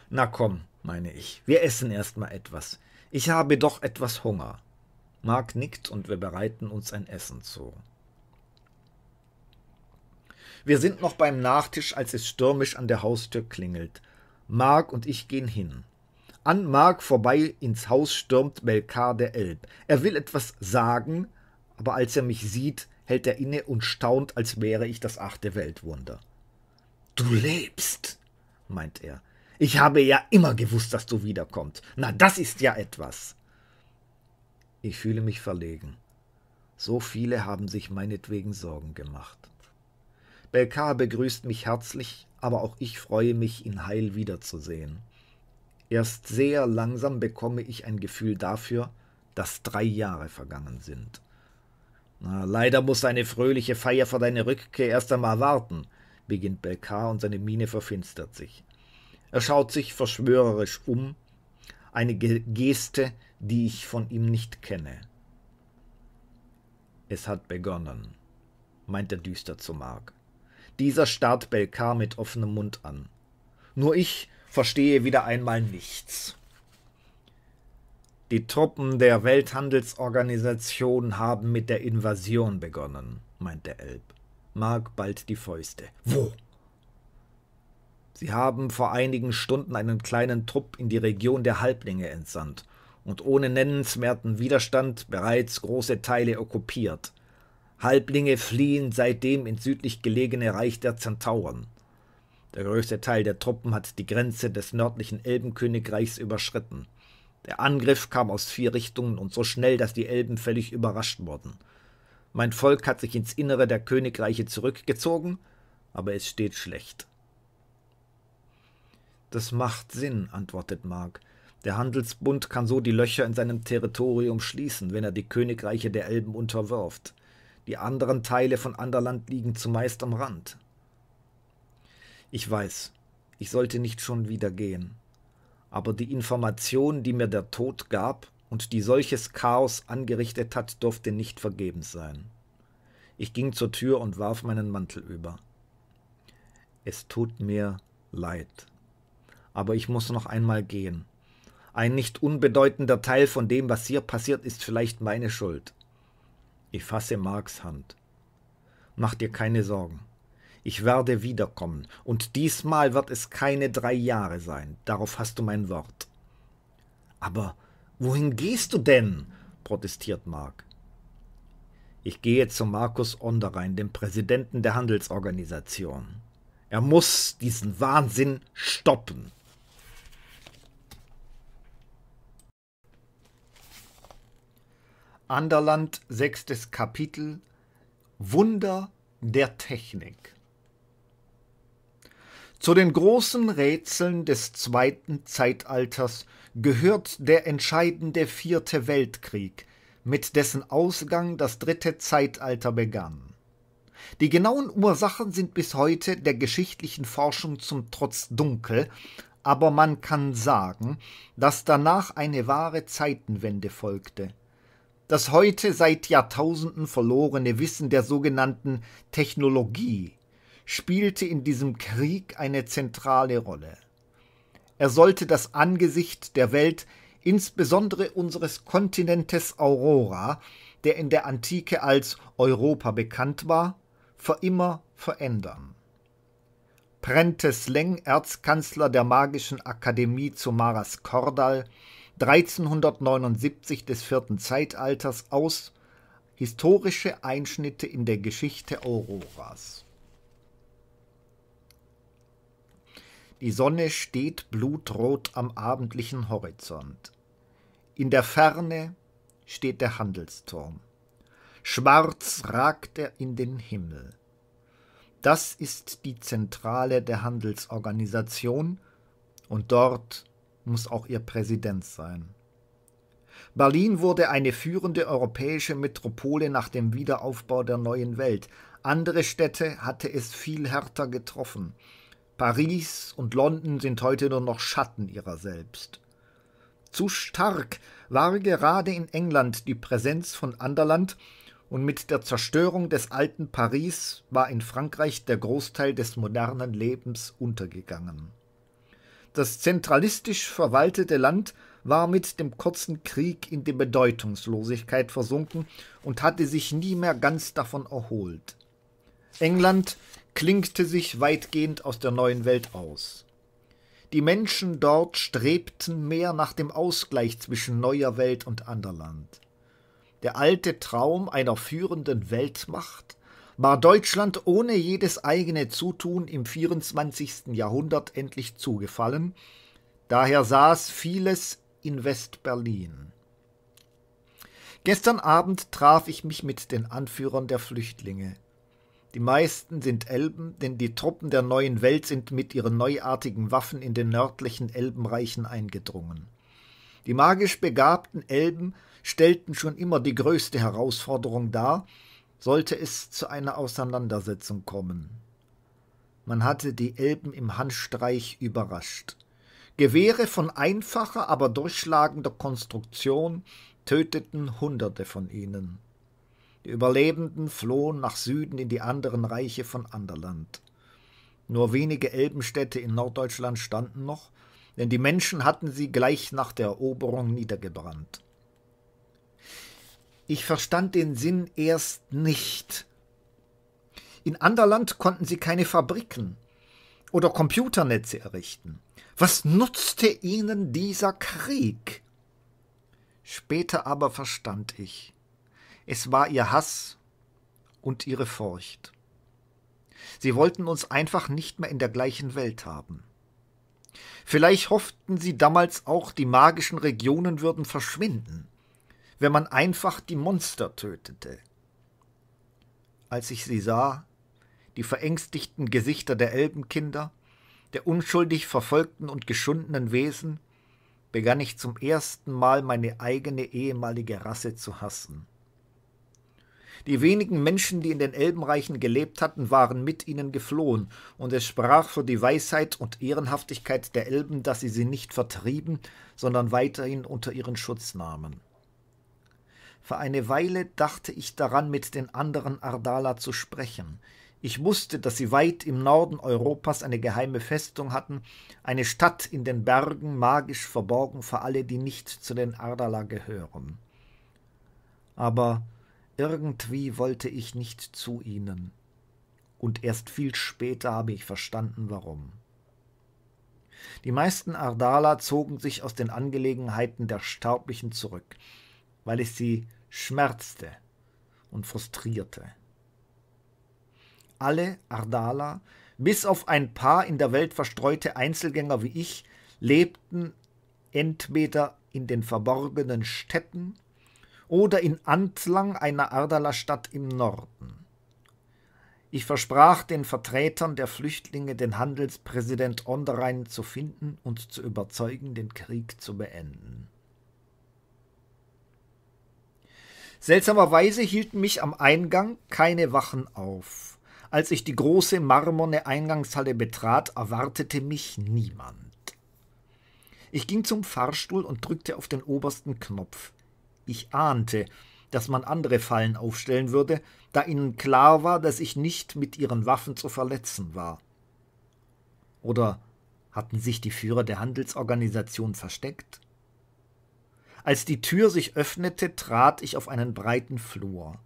Speaker 1: Na komm, meine ich, wir essen erst mal etwas. Ich habe doch etwas Hunger. Mark nickt und wir bereiten uns ein Essen zu. Wir sind noch beim Nachtisch, als es stürmisch an der Haustür klingelt. Mark und ich gehen hin. An Mark vorbei ins Haus stürmt der Elb. Er will etwas sagen, aber als er mich sieht, hält er inne und staunt, als wäre ich das achte Weltwunder. Du lebst, meint er. Ich habe ja immer gewusst, dass du wiederkommst. Na, das ist ja etwas. Ich fühle mich verlegen. So viele haben sich meinetwegen Sorgen gemacht. Belkar begrüßt mich herzlich aber auch ich freue mich, ihn heil wiederzusehen. Erst sehr langsam bekomme ich ein Gefühl dafür, dass drei Jahre vergangen sind. Na, leider muss eine fröhliche Feier für deine Rückkehr erst einmal warten, beginnt Belkar und seine Miene verfinstert sich. Er schaut sich verschwörerisch um, eine Ge Geste, die ich von ihm nicht kenne. Es hat begonnen, meint er düster zu Mark. Dieser starrt Belkar mit offenem Mund an. Nur ich verstehe wieder einmal nichts. Die Truppen der Welthandelsorganisation haben mit der Invasion begonnen, meint der Elb, Mark bald die Fäuste. Wo? Sie haben vor einigen Stunden einen kleinen Trupp in die Region der Halblinge entsandt und ohne nennenswerten Widerstand bereits große Teile okkupiert. Halblinge fliehen seitdem ins südlich gelegene Reich der Zentauren. Der größte Teil der Truppen hat die Grenze des nördlichen Elbenkönigreichs überschritten. Der Angriff kam aus vier Richtungen und so schnell, dass die Elben völlig überrascht wurden. Mein Volk hat sich ins Innere der Königreiche zurückgezogen, aber es steht schlecht. Das macht Sinn, antwortet Mark. Der Handelsbund kann so die Löcher in seinem Territorium schließen, wenn er die Königreiche der Elben unterwirft. Die anderen Teile von Anderland liegen zumeist am Rand. Ich weiß, ich sollte nicht schon wieder gehen. Aber die Information, die mir der Tod gab und die solches Chaos angerichtet hat, durfte nicht vergebens sein. Ich ging zur Tür und warf meinen Mantel über. Es tut mir leid. Aber ich muss noch einmal gehen. Ein nicht unbedeutender Teil von dem, was hier passiert, ist vielleicht meine Schuld. Ich fasse Marks Hand. Mach dir keine Sorgen. Ich werde wiederkommen, und diesmal wird es keine drei Jahre sein, darauf hast du mein Wort. Aber wohin gehst du denn? protestiert Mark. Ich gehe zu Markus Onderein, dem Präsidenten der Handelsorganisation. Er muss diesen Wahnsinn stoppen. Anderland, sechstes Kapitel Wunder der Technik. Zu den großen Rätseln des zweiten Zeitalters gehört der entscheidende vierte Weltkrieg, mit dessen Ausgang das dritte Zeitalter begann. Die genauen Ursachen sind bis heute der geschichtlichen Forschung zum Trotz dunkel, aber man kann sagen, dass danach eine wahre Zeitenwende folgte das heute seit Jahrtausenden verlorene Wissen der sogenannten Technologie spielte in diesem Krieg eine zentrale Rolle. Er sollte das Angesicht der Welt, insbesondere unseres Kontinentes Aurora, der in der Antike als Europa bekannt war, für immer verändern. Prentes Leng, Erzkanzler der Magischen Akademie zu Maras Kordal, 1379 des vierten Zeitalters aus Historische Einschnitte in der Geschichte Auroras. Die Sonne steht blutrot am abendlichen Horizont. In der Ferne steht der Handelsturm. Schwarz ragt er in den Himmel. Das ist die Zentrale der Handelsorganisation und dort muss auch ihr Präsident sein. Berlin wurde eine führende europäische Metropole nach dem Wiederaufbau der neuen Welt. Andere Städte hatte es viel härter getroffen. Paris und London sind heute nur noch Schatten ihrer selbst. Zu stark war gerade in England die Präsenz von Anderland, und mit der Zerstörung des alten Paris war in Frankreich der Großteil des modernen Lebens untergegangen. Das zentralistisch verwaltete Land war mit dem kurzen Krieg in die Bedeutungslosigkeit versunken und hatte sich nie mehr ganz davon erholt. England klingte sich weitgehend aus der neuen Welt aus. Die Menschen dort strebten mehr nach dem Ausgleich zwischen neuer Welt und anderer Land. Der alte Traum einer führenden Weltmacht war Deutschland ohne jedes eigene Zutun im 24. Jahrhundert endlich zugefallen, daher saß vieles in West-Berlin. Gestern Abend traf ich mich mit den Anführern der Flüchtlinge. Die meisten sind Elben, denn die Truppen der neuen Welt sind mit ihren neuartigen Waffen in den nördlichen Elbenreichen eingedrungen. Die magisch begabten Elben stellten schon immer die größte Herausforderung dar, sollte es zu einer Auseinandersetzung kommen. Man hatte die Elben im Handstreich überrascht. Gewehre von einfacher, aber durchschlagender Konstruktion töteten Hunderte von ihnen. Die Überlebenden flohen nach Süden in die anderen Reiche von Anderland. Nur wenige Elbenstädte in Norddeutschland standen noch, denn die Menschen hatten sie gleich nach der Eroberung niedergebrannt. Ich verstand den Sinn erst nicht. In Anderland konnten sie keine Fabriken oder Computernetze errichten. Was nutzte ihnen dieser Krieg? Später aber verstand ich. Es war ihr Hass und ihre Furcht. Sie wollten uns einfach nicht mehr in der gleichen Welt haben. Vielleicht hofften sie damals auch, die magischen Regionen würden verschwinden wenn man einfach die Monster tötete. Als ich sie sah, die verängstigten Gesichter der Elbenkinder, der unschuldig verfolgten und geschundenen Wesen, begann ich zum ersten Mal meine eigene ehemalige Rasse zu hassen. Die wenigen Menschen, die in den Elbenreichen gelebt hatten, waren mit ihnen geflohen, und es sprach für die Weisheit und Ehrenhaftigkeit der Elben, dass sie sie nicht vertrieben, sondern weiterhin unter ihren Schutz nahmen. Für eine Weile dachte ich daran, mit den anderen Ardala zu sprechen. Ich wusste, dass sie weit im Norden Europas eine geheime Festung hatten, eine Stadt in den Bergen, magisch verborgen für alle, die nicht zu den Ardala gehören. Aber irgendwie wollte ich nicht zu ihnen. Und erst viel später habe ich verstanden, warum. Die meisten Ardala zogen sich aus den Angelegenheiten der Sterblichen zurück, weil es sie schmerzte und frustrierte. Alle Ardala, bis auf ein paar in der Welt verstreute Einzelgänger wie ich, lebten entweder in den verborgenen Städten oder in Antlang, einer Ardala-Stadt im Norden. Ich versprach den Vertretern der Flüchtlinge, den Handelspräsident Onderein zu finden und zu überzeugen, den Krieg zu beenden. Seltsamerweise hielten mich am Eingang keine Wachen auf. Als ich die große marmorne Eingangshalle betrat, erwartete mich niemand. Ich ging zum Fahrstuhl und drückte auf den obersten Knopf. Ich ahnte, dass man andere Fallen aufstellen würde, da ihnen klar war, dass ich nicht mit ihren Waffen zu verletzen war. Oder hatten sich die Führer der Handelsorganisation versteckt? Als die Tür sich öffnete, trat ich auf einen breiten Flur.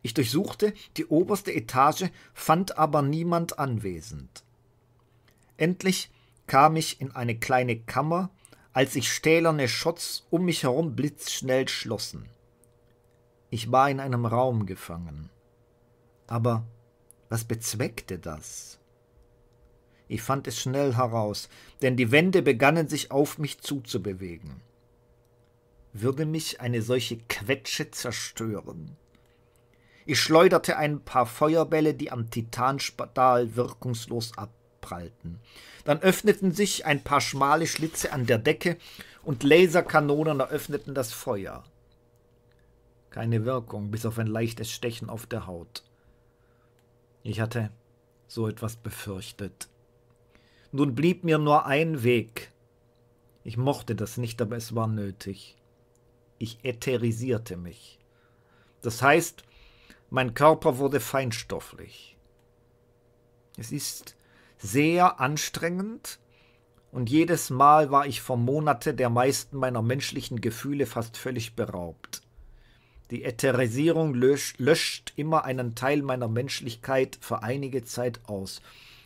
Speaker 1: Ich durchsuchte die oberste Etage, fand aber niemand anwesend. Endlich kam ich in eine kleine Kammer, als sich stählerne Schotts um mich herum blitzschnell schlossen. Ich war in einem Raum gefangen. Aber was bezweckte das? Ich fand es schnell heraus, denn die Wände begannen sich auf mich zuzubewegen würde mich eine solche Quetsche zerstören. Ich schleuderte ein paar Feuerbälle, die am Titanspedal wirkungslos abprallten. Dann öffneten sich ein paar schmale Schlitze an der Decke und Laserkanonen eröffneten das Feuer. Keine Wirkung, bis auf ein leichtes Stechen auf der Haut. Ich hatte so etwas befürchtet. Nun blieb mir nur ein Weg. Ich mochte das nicht, aber es war nötig ich ätherisierte mich. Das heißt, mein Körper wurde feinstofflich. Es ist sehr anstrengend und jedes Mal war ich vor Monate der meisten meiner menschlichen Gefühle fast völlig beraubt. Die Ätherisierung löscht, löscht immer einen Teil meiner Menschlichkeit für einige Zeit aus.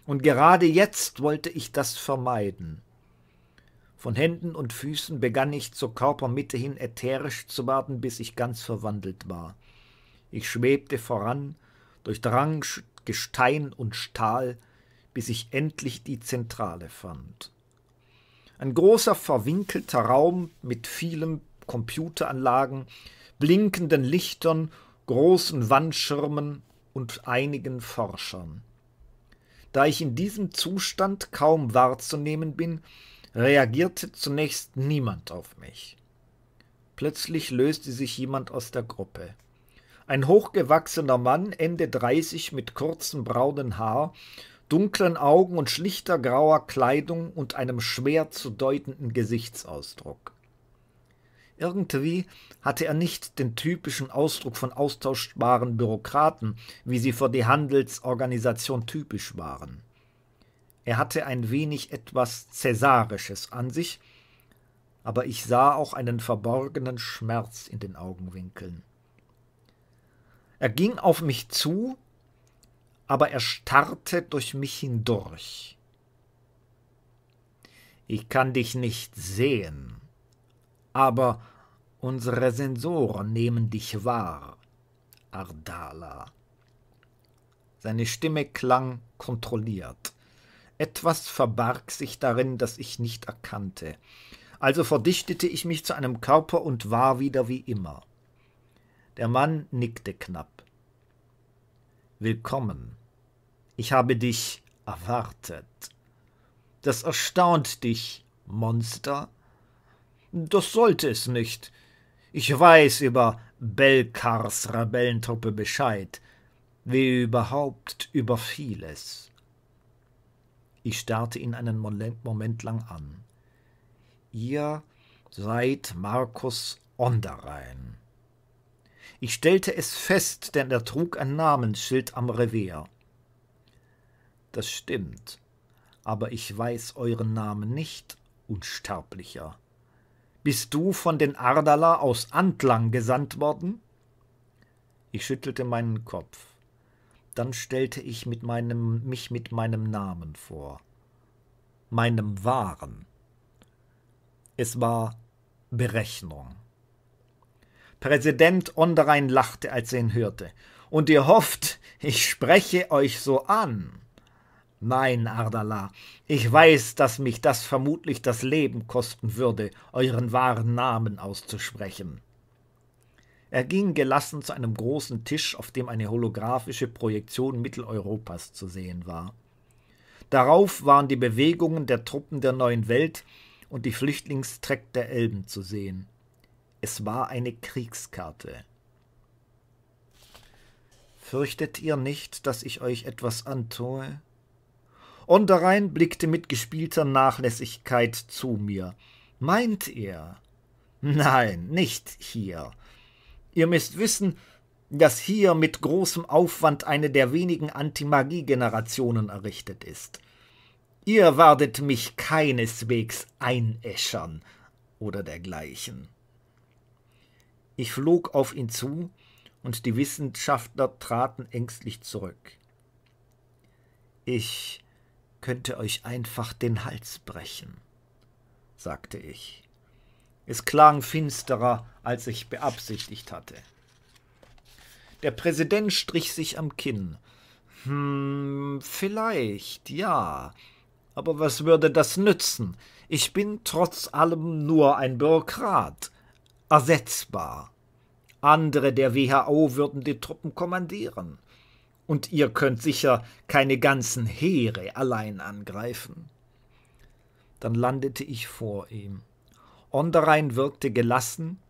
Speaker 1: Und gerade jetzt wollte ich das vermeiden. Von Händen und Füßen begann ich zur Körpermitte hin ätherisch zu werden, bis ich ganz verwandelt war. Ich schwebte voran, durchdrang Gestein und Stahl, bis ich endlich die Zentrale fand. Ein großer verwinkelter Raum mit vielen Computeranlagen, blinkenden Lichtern, großen Wandschirmen und einigen Forschern. Da ich in diesem Zustand kaum wahrzunehmen bin, reagierte zunächst niemand auf mich. Plötzlich löste sich jemand aus der Gruppe. Ein hochgewachsener Mann, Ende 30, mit kurzem braunen Haar, dunklen Augen und schlichter grauer Kleidung und einem schwer zu deutenden Gesichtsausdruck. Irgendwie hatte er nicht den typischen Ausdruck von austauschbaren Bürokraten, wie sie für die Handelsorganisation typisch waren. Er hatte ein wenig etwas Cäsarisches an sich, aber ich sah auch einen verborgenen Schmerz in den Augenwinkeln. Er ging auf mich zu, aber er starrte durch mich hindurch. Ich kann dich nicht sehen, aber unsere Sensoren nehmen dich wahr, Ardala. Seine Stimme klang kontrolliert. Etwas verbarg sich darin, das ich nicht erkannte. Also verdichtete ich mich zu einem Körper und war wieder wie immer. Der Mann nickte knapp. Willkommen. Ich habe dich erwartet. Das erstaunt dich, Monster? Das sollte es nicht. Ich weiß über Belkars Rebellentruppe Bescheid, wie überhaupt über vieles. Ich starrte ihn einen Moment lang an. Ihr seid Markus Onderrhein. Ich stellte es fest, denn er trug ein Namensschild am Revier. Das stimmt, aber ich weiß euren Namen nicht, Unsterblicher. Bist du von den Ardala aus Antlang gesandt worden? Ich schüttelte meinen Kopf. Dann stellte ich mit meinem, mich mit meinem Namen vor. Meinem wahren. Es war Berechnung. Präsident Onderein lachte, als er ihn hörte. Und ihr hofft, ich spreche euch so an. Nein, Ardala, ich weiß, dass mich das vermutlich das Leben kosten würde, euren wahren Namen auszusprechen. Er ging gelassen zu einem großen Tisch, auf dem eine holographische Projektion Mitteleuropas zu sehen war. Darauf waren die Bewegungen der Truppen der neuen Welt und die Flüchtlingstreck der Elben zu sehen. Es war eine Kriegskarte. Fürchtet ihr nicht, dass ich euch etwas antue? Onderein blickte mit gespielter Nachlässigkeit zu mir. Meint ihr? Nein, nicht hier. Ihr müsst wissen, dass hier mit großem Aufwand eine der wenigen Antimagie-Generationen errichtet ist. Ihr werdet mich keineswegs einäschern oder dergleichen. Ich flog auf ihn zu, und die Wissenschaftler traten ängstlich zurück. Ich könnte euch einfach den Hals brechen, sagte ich. Es klang finsterer, als ich beabsichtigt hatte. Der Präsident strich sich am Kinn. Hm, vielleicht, ja. Aber was würde das nützen? Ich bin trotz allem nur ein Bürokrat. Ersetzbar. Andere der WHO würden die Truppen kommandieren. Und ihr könnt sicher keine ganzen Heere allein angreifen. Dann landete ich vor ihm. Onderein wirkte gelassen,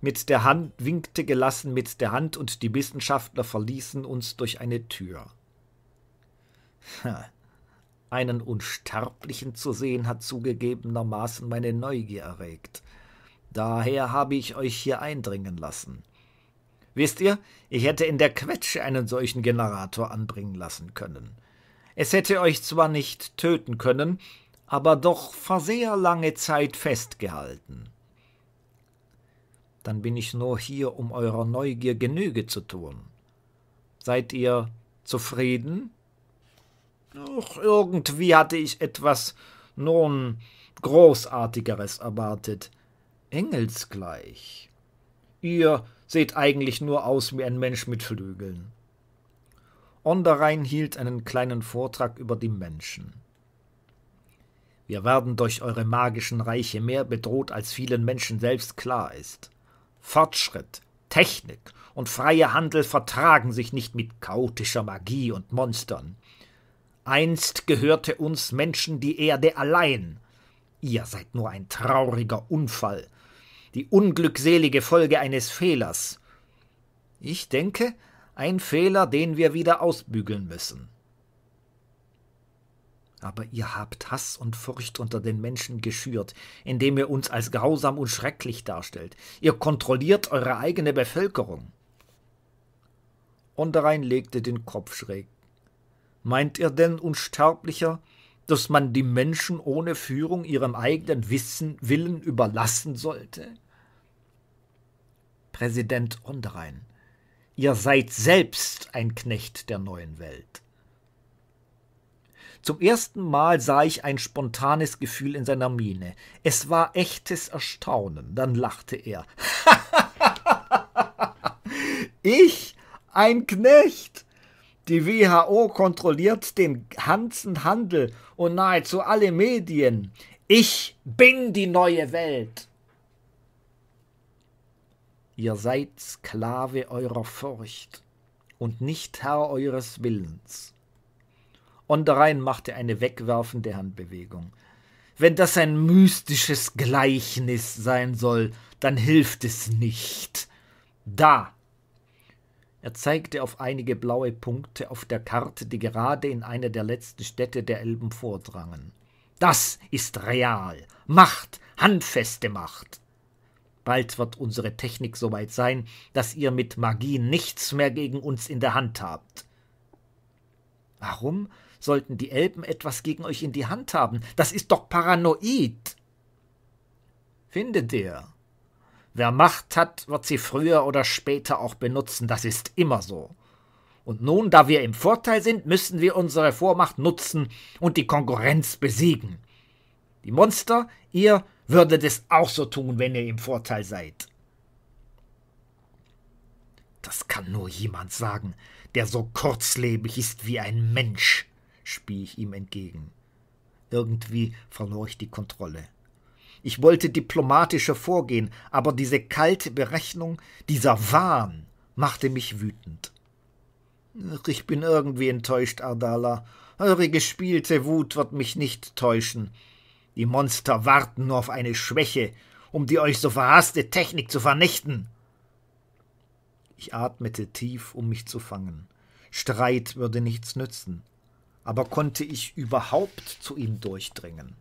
Speaker 1: mit der Hand winkte gelassen mit der Hand und die Wissenschaftler verließen uns durch eine Tür. einen Unsterblichen zu sehen hat zugegebenermaßen meine Neugier erregt. Daher habe ich euch hier eindringen lassen. Wisst ihr, ich hätte in der Quetsche einen solchen Generator anbringen lassen können. Es hätte euch zwar nicht töten können, aber doch vor sehr lange Zeit festgehalten. Dann bin ich nur hier, um eurer Neugier Genüge zu tun. Seid ihr zufrieden? Ach, irgendwie hatte ich etwas nun Großartigeres erwartet. Engelsgleich. Ihr seht eigentlich nur aus wie ein Mensch mit Flügeln. Onderein hielt einen kleinen Vortrag über die Menschen. Wir werden durch eure magischen Reiche mehr bedroht, als vielen Menschen selbst klar ist. Fortschritt, Technik und freier Handel vertragen sich nicht mit chaotischer Magie und Monstern. Einst gehörte uns Menschen die Erde allein. Ihr seid nur ein trauriger Unfall, die unglückselige Folge eines Fehlers. Ich denke, ein Fehler, den wir wieder ausbügeln müssen aber ihr habt Hass und Furcht unter den Menschen geschürt, indem ihr uns als grausam und schrecklich darstellt. Ihr kontrolliert eure eigene Bevölkerung. Onderein legte den Kopf schräg. Meint ihr denn, Unsterblicher, dass man die Menschen ohne Führung ihrem eigenen Wissen, Willen überlassen sollte? Präsident Onderein, ihr seid selbst ein Knecht der neuen Welt. Zum ersten Mal sah ich ein spontanes Gefühl in seiner Miene. Es war echtes Erstaunen. Dann lachte er. ich, ein Knecht. Die WHO kontrolliert den ganzen Handel und nahezu alle Medien. Ich bin die neue Welt. Ihr seid Sklave eurer Furcht und nicht Herr eures Willens. Onderein machte eine wegwerfende Handbewegung. Wenn das ein mystisches Gleichnis sein soll, dann hilft es nicht. Da! Er zeigte auf einige blaue Punkte auf der Karte, die gerade in eine der letzten Städte der Elben vordrangen. Das ist real. Macht, handfeste Macht. Bald wird unsere Technik so weit sein, dass ihr mit Magie nichts mehr gegen uns in der Hand habt. Warum sollten die Elben etwas gegen euch in die Hand haben. Das ist doch paranoid. Findet ihr? Wer Macht hat, wird sie früher oder später auch benutzen. Das ist immer so. Und nun, da wir im Vorteil sind, müssen wir unsere Vormacht nutzen und die Konkurrenz besiegen. Die Monster, ihr würdet es auch so tun, wenn ihr im Vorteil seid. Das kann nur jemand sagen, der so kurzlebig ist wie ein Mensch spie ich ihm entgegen. Irgendwie verlor ich die Kontrolle. Ich wollte diplomatischer vorgehen, aber diese kalte Berechnung, dieser Wahn machte mich wütend. Ich bin irgendwie enttäuscht, Ardala. Eure gespielte Wut wird mich nicht täuschen. Die Monster warten nur auf eine Schwäche, um die euch so verhasste Technik zu vernichten. Ich atmete tief, um mich zu fangen. Streit würde nichts nützen aber konnte ich überhaupt zu ihm durchdringen?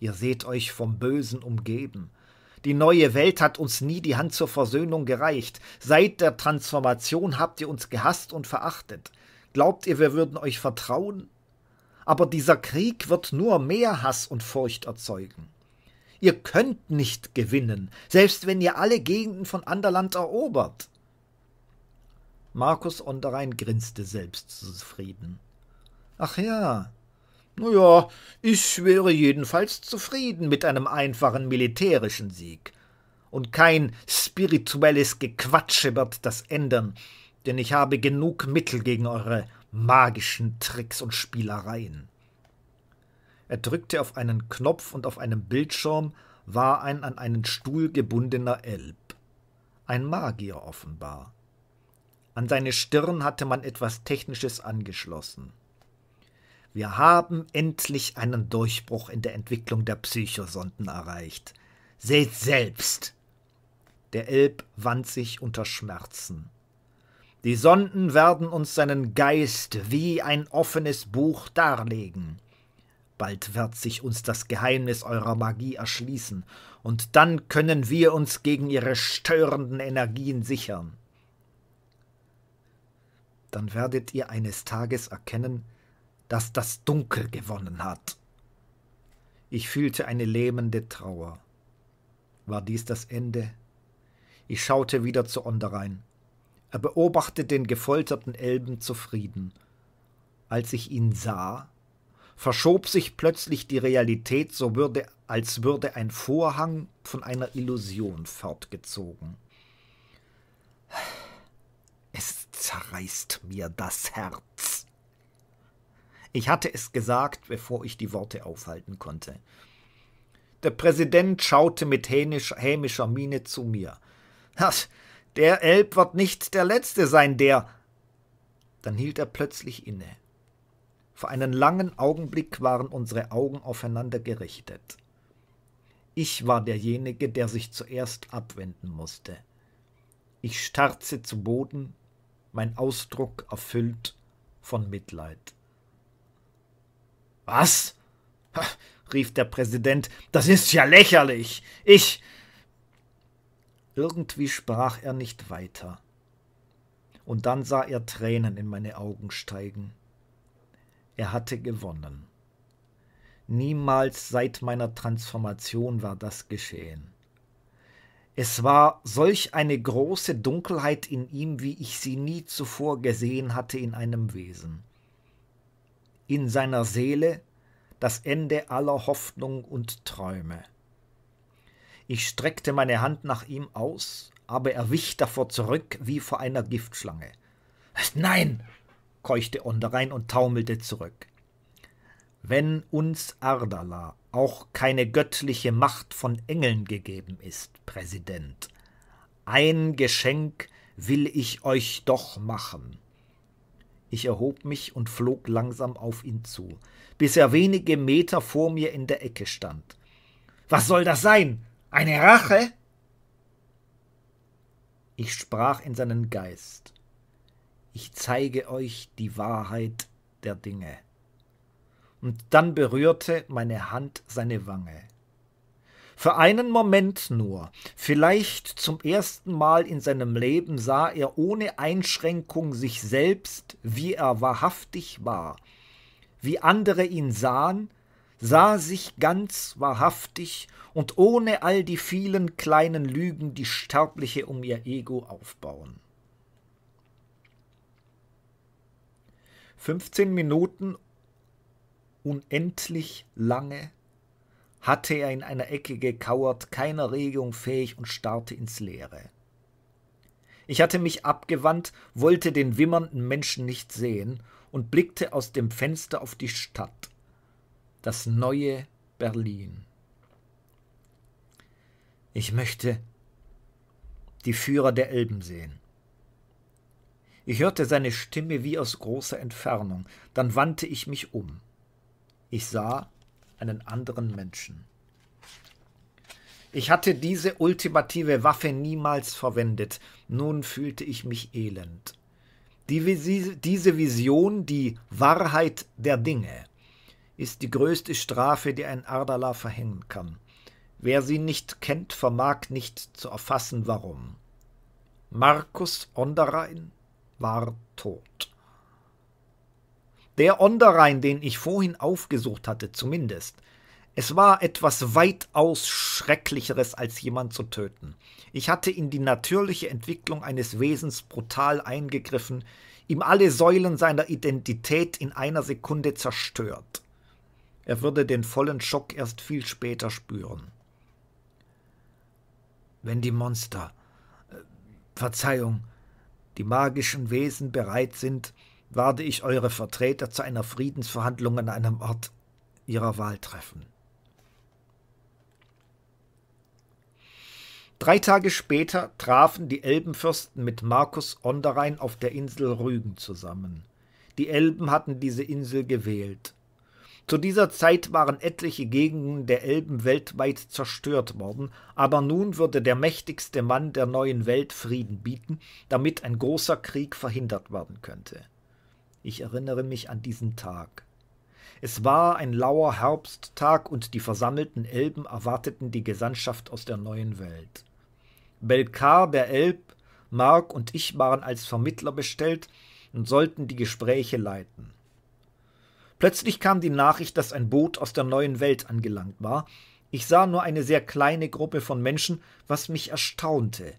Speaker 1: Ihr seht euch vom Bösen umgeben. Die neue Welt hat uns nie die Hand zur Versöhnung gereicht. Seit der Transformation habt ihr uns gehasst und verachtet. Glaubt ihr, wir würden euch vertrauen? Aber dieser Krieg wird nur mehr Hass und Furcht erzeugen. Ihr könnt nicht gewinnen, selbst wenn ihr alle Gegenden von Anderland erobert. Markus Onderein grinste selbstzufrieden. Ach ja. ja, ich wäre jedenfalls zufrieden mit einem einfachen militärischen Sieg. Und kein spirituelles Gequatsche wird das ändern, denn ich habe genug Mittel gegen eure magischen Tricks und Spielereien. Er drückte auf einen Knopf und auf einem Bildschirm war ein an einen Stuhl gebundener Elb. Ein Magier offenbar. An seine Stirn hatte man etwas Technisches angeschlossen. Wir haben endlich einen Durchbruch in der Entwicklung der Psychosonden erreicht. Seht selbst! Der Elb wand sich unter Schmerzen. Die Sonden werden uns seinen Geist wie ein offenes Buch darlegen. Bald wird sich uns das Geheimnis eurer Magie erschließen, und dann können wir uns gegen ihre störenden Energien sichern dann werdet ihr eines Tages erkennen, dass das Dunkel gewonnen hat. Ich fühlte eine lähmende Trauer. War dies das Ende? Ich schaute wieder zu Onderein. Er beobachtete den gefolterten Elben zufrieden. Als ich ihn sah, verschob sich plötzlich die Realität, so würde, als würde ein Vorhang von einer Illusion fortgezogen. Es zerreißt mir das Herz. Ich hatte es gesagt, bevor ich die Worte aufhalten konnte. Der Präsident schaute mit hämisch, hämischer Miene zu mir. Der Elb wird nicht der Letzte sein, der. Dann hielt er plötzlich inne. Vor einen langen Augenblick waren unsere Augen aufeinander gerichtet. Ich war derjenige, der sich zuerst abwenden musste. Ich starrte zu Boden, mein Ausdruck erfüllt von Mitleid. Was? Ha, rief der Präsident, das ist ja lächerlich. Ich. Irgendwie sprach er nicht weiter. Und dann sah er Tränen in meine Augen steigen. Er hatte gewonnen. Niemals seit meiner Transformation war das geschehen. Es war solch eine große Dunkelheit in ihm, wie ich sie nie zuvor gesehen hatte in einem Wesen. In seiner Seele das Ende aller Hoffnung und Träume. Ich streckte meine Hand nach ihm aus, aber er wich davor zurück wie vor einer Giftschlange. Nein, keuchte Onderein und taumelte zurück. Wenn uns Ardala auch keine göttliche Macht von Engeln gegeben ist, Präsident, ein Geschenk will ich euch doch machen. Ich erhob mich und flog langsam auf ihn zu, bis er wenige Meter vor mir in der Ecke stand. Was soll das sein? Eine Rache? Ich sprach in seinen Geist. Ich zeige euch die Wahrheit der Dinge und dann berührte meine Hand seine Wange. Für einen Moment nur, vielleicht zum ersten Mal in seinem Leben sah er ohne Einschränkung sich selbst, wie er wahrhaftig war. Wie andere ihn sahen, sah sich ganz wahrhaftig und ohne all die vielen kleinen Lügen, die Sterbliche um ihr Ego aufbauen. 15 Minuten unendlich lange hatte er in einer Ecke gekauert, keiner Regung fähig und starrte ins Leere. Ich hatte mich abgewandt, wollte den wimmernden Menschen nicht sehen und blickte aus dem Fenster auf die Stadt, das neue Berlin. Ich möchte die Führer der Elben sehen. Ich hörte seine Stimme wie aus großer Entfernung, dann wandte ich mich um. Ich sah einen anderen Menschen. Ich hatte diese ultimative Waffe niemals verwendet. Nun fühlte ich mich elend. Die, diese Vision, die Wahrheit der Dinge, ist die größte Strafe, die ein Ardala verhängen kann. Wer sie nicht kennt, vermag nicht zu erfassen, warum. Markus Onderein war tot. Der Onderrhein, den ich vorhin aufgesucht hatte, zumindest. Es war etwas weitaus Schrecklicheres, als jemand zu töten. Ich hatte in die natürliche Entwicklung eines Wesens brutal eingegriffen, ihm alle Säulen seiner Identität in einer Sekunde zerstört. Er würde den vollen Schock erst viel später spüren. Wenn die Monster, äh, Verzeihung, die magischen Wesen bereit sind, werde ich eure Vertreter zu einer Friedensverhandlung an einem Ort ihrer Wahl treffen. Drei Tage später trafen die Elbenfürsten mit Markus Onderein auf der Insel Rügen zusammen. Die Elben hatten diese Insel gewählt. Zu dieser Zeit waren etliche Gegenden der Elben weltweit zerstört worden, aber nun würde der mächtigste Mann der neuen Welt Frieden bieten, damit ein großer Krieg verhindert werden könnte. Ich erinnere mich an diesen Tag. Es war ein lauer Herbsttag und die versammelten Elben erwarteten die Gesandtschaft aus der neuen Welt. Belkar, der Elb, Mark und ich waren als Vermittler bestellt und sollten die Gespräche leiten. Plötzlich kam die Nachricht, dass ein Boot aus der neuen Welt angelangt war. Ich sah nur eine sehr kleine Gruppe von Menschen, was mich erstaunte.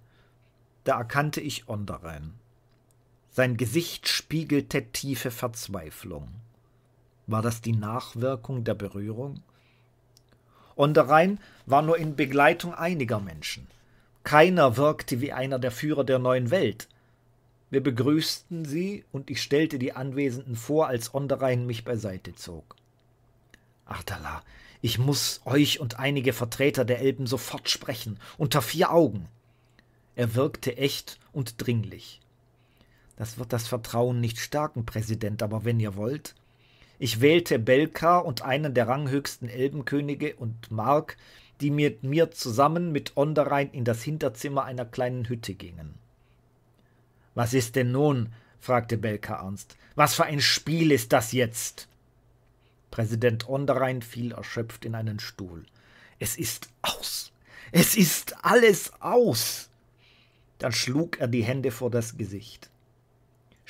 Speaker 1: Da erkannte ich Onderein. Sein Gesicht spiegelte tiefe Verzweiflung. War das die Nachwirkung der Berührung? Onderein war nur in Begleitung einiger Menschen. Keiner wirkte wie einer der Führer der neuen Welt. Wir begrüßten sie und ich stellte die Anwesenden vor, als Onderein mich beiseite zog. Ardala, ich muss euch und einige Vertreter der Elben sofort sprechen, unter vier Augen. Er wirkte echt und dringlich. Das wird das Vertrauen nicht stärken, Präsident, aber wenn ihr wollt. Ich wählte Belka und einen der ranghöchsten Elbenkönige und Mark, die mit mir zusammen mit Onderein in das Hinterzimmer einer kleinen Hütte gingen. Was ist denn nun? fragte Belka ernst. Was für ein Spiel ist das jetzt? Präsident Onderein fiel erschöpft in einen Stuhl. Es ist aus. Es ist alles aus. Dann schlug er die Hände vor das Gesicht.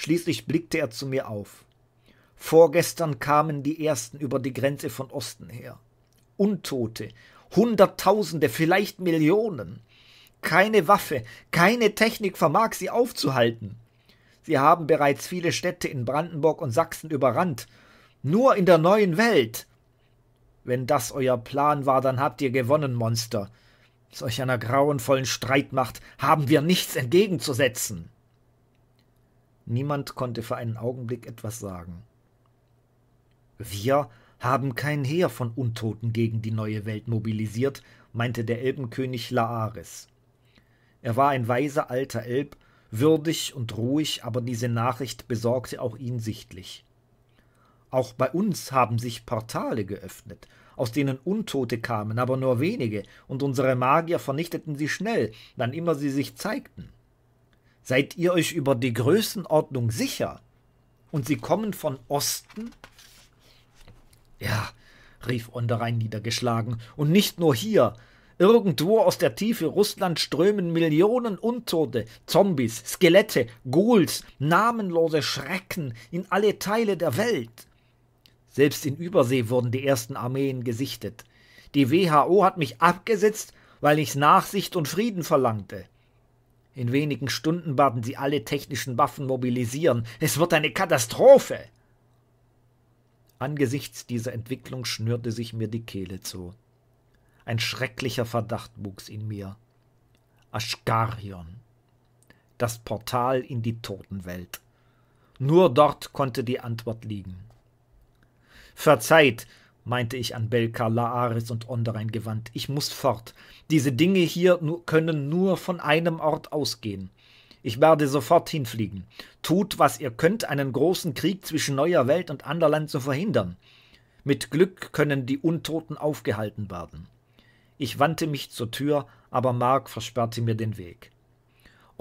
Speaker 1: Schließlich blickte er zu mir auf. Vorgestern kamen die ersten über die Grenze von Osten her. Untote, Hunderttausende, vielleicht Millionen. Keine Waffe, keine Technik vermag sie aufzuhalten. Sie haben bereits viele Städte in Brandenburg und Sachsen überrannt. Nur in der neuen Welt. Wenn das euer Plan war, dann habt ihr gewonnen, Monster. Solch einer grauenvollen Streitmacht haben wir nichts entgegenzusetzen. Niemand konnte für einen Augenblick etwas sagen. Wir haben kein Heer von Untoten gegen die neue Welt mobilisiert, meinte der Elbenkönig Laaris. Er war ein weiser alter Elb, würdig und ruhig, aber diese Nachricht besorgte auch ihn sichtlich. Auch bei uns haben sich Portale geöffnet, aus denen Untote kamen, aber nur wenige, und unsere Magier vernichteten sie schnell, wann immer sie sich zeigten. Seid ihr euch über die Größenordnung sicher? Und sie kommen von Osten? Ja, rief Onderein niedergeschlagen, und nicht nur hier. Irgendwo aus der Tiefe Russland strömen Millionen Untote, Zombies, Skelette, Ghouls, namenlose Schrecken in alle Teile der Welt. Selbst in Übersee wurden die ersten Armeen gesichtet. Die WHO hat mich abgesetzt, weil ich Nachsicht und Frieden verlangte. In wenigen Stunden werden sie alle technischen Waffen mobilisieren. Es wird eine Katastrophe. Angesichts dieser Entwicklung schnürte sich mir die Kehle zu. Ein schrecklicher Verdacht wuchs in mir. Aschgarion. Das Portal in die Totenwelt. Nur dort konnte die Antwort liegen. Verzeiht, meinte ich an Belka, Laaris und Onderein gewandt. Ich muß fort. Diese Dinge hier können nur von einem Ort ausgehen. Ich werde sofort hinfliegen. Tut, was ihr könnt, einen großen Krieg zwischen neuer Welt und Anderland zu verhindern. Mit Glück können die Untoten aufgehalten werden. Ich wandte mich zur Tür, aber Mark versperrte mir den Weg.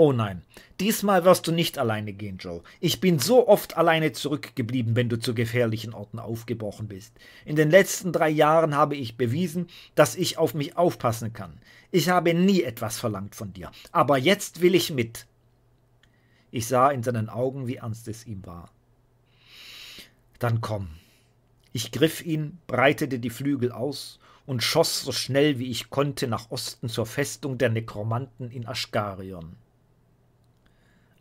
Speaker 1: Oh nein, diesmal wirst du nicht alleine gehen, Joe. Ich bin so oft alleine zurückgeblieben, wenn du zu gefährlichen Orten aufgebrochen bist. In den letzten drei Jahren habe ich bewiesen, dass ich auf mich aufpassen kann. Ich habe nie etwas verlangt von dir, aber jetzt will ich mit. Ich sah in seinen Augen, wie ernst es ihm war. Dann komm. Ich griff ihn, breitete die Flügel aus und schoss so schnell wie ich konnte nach Osten zur Festung der Nekromanten in Aschkarion.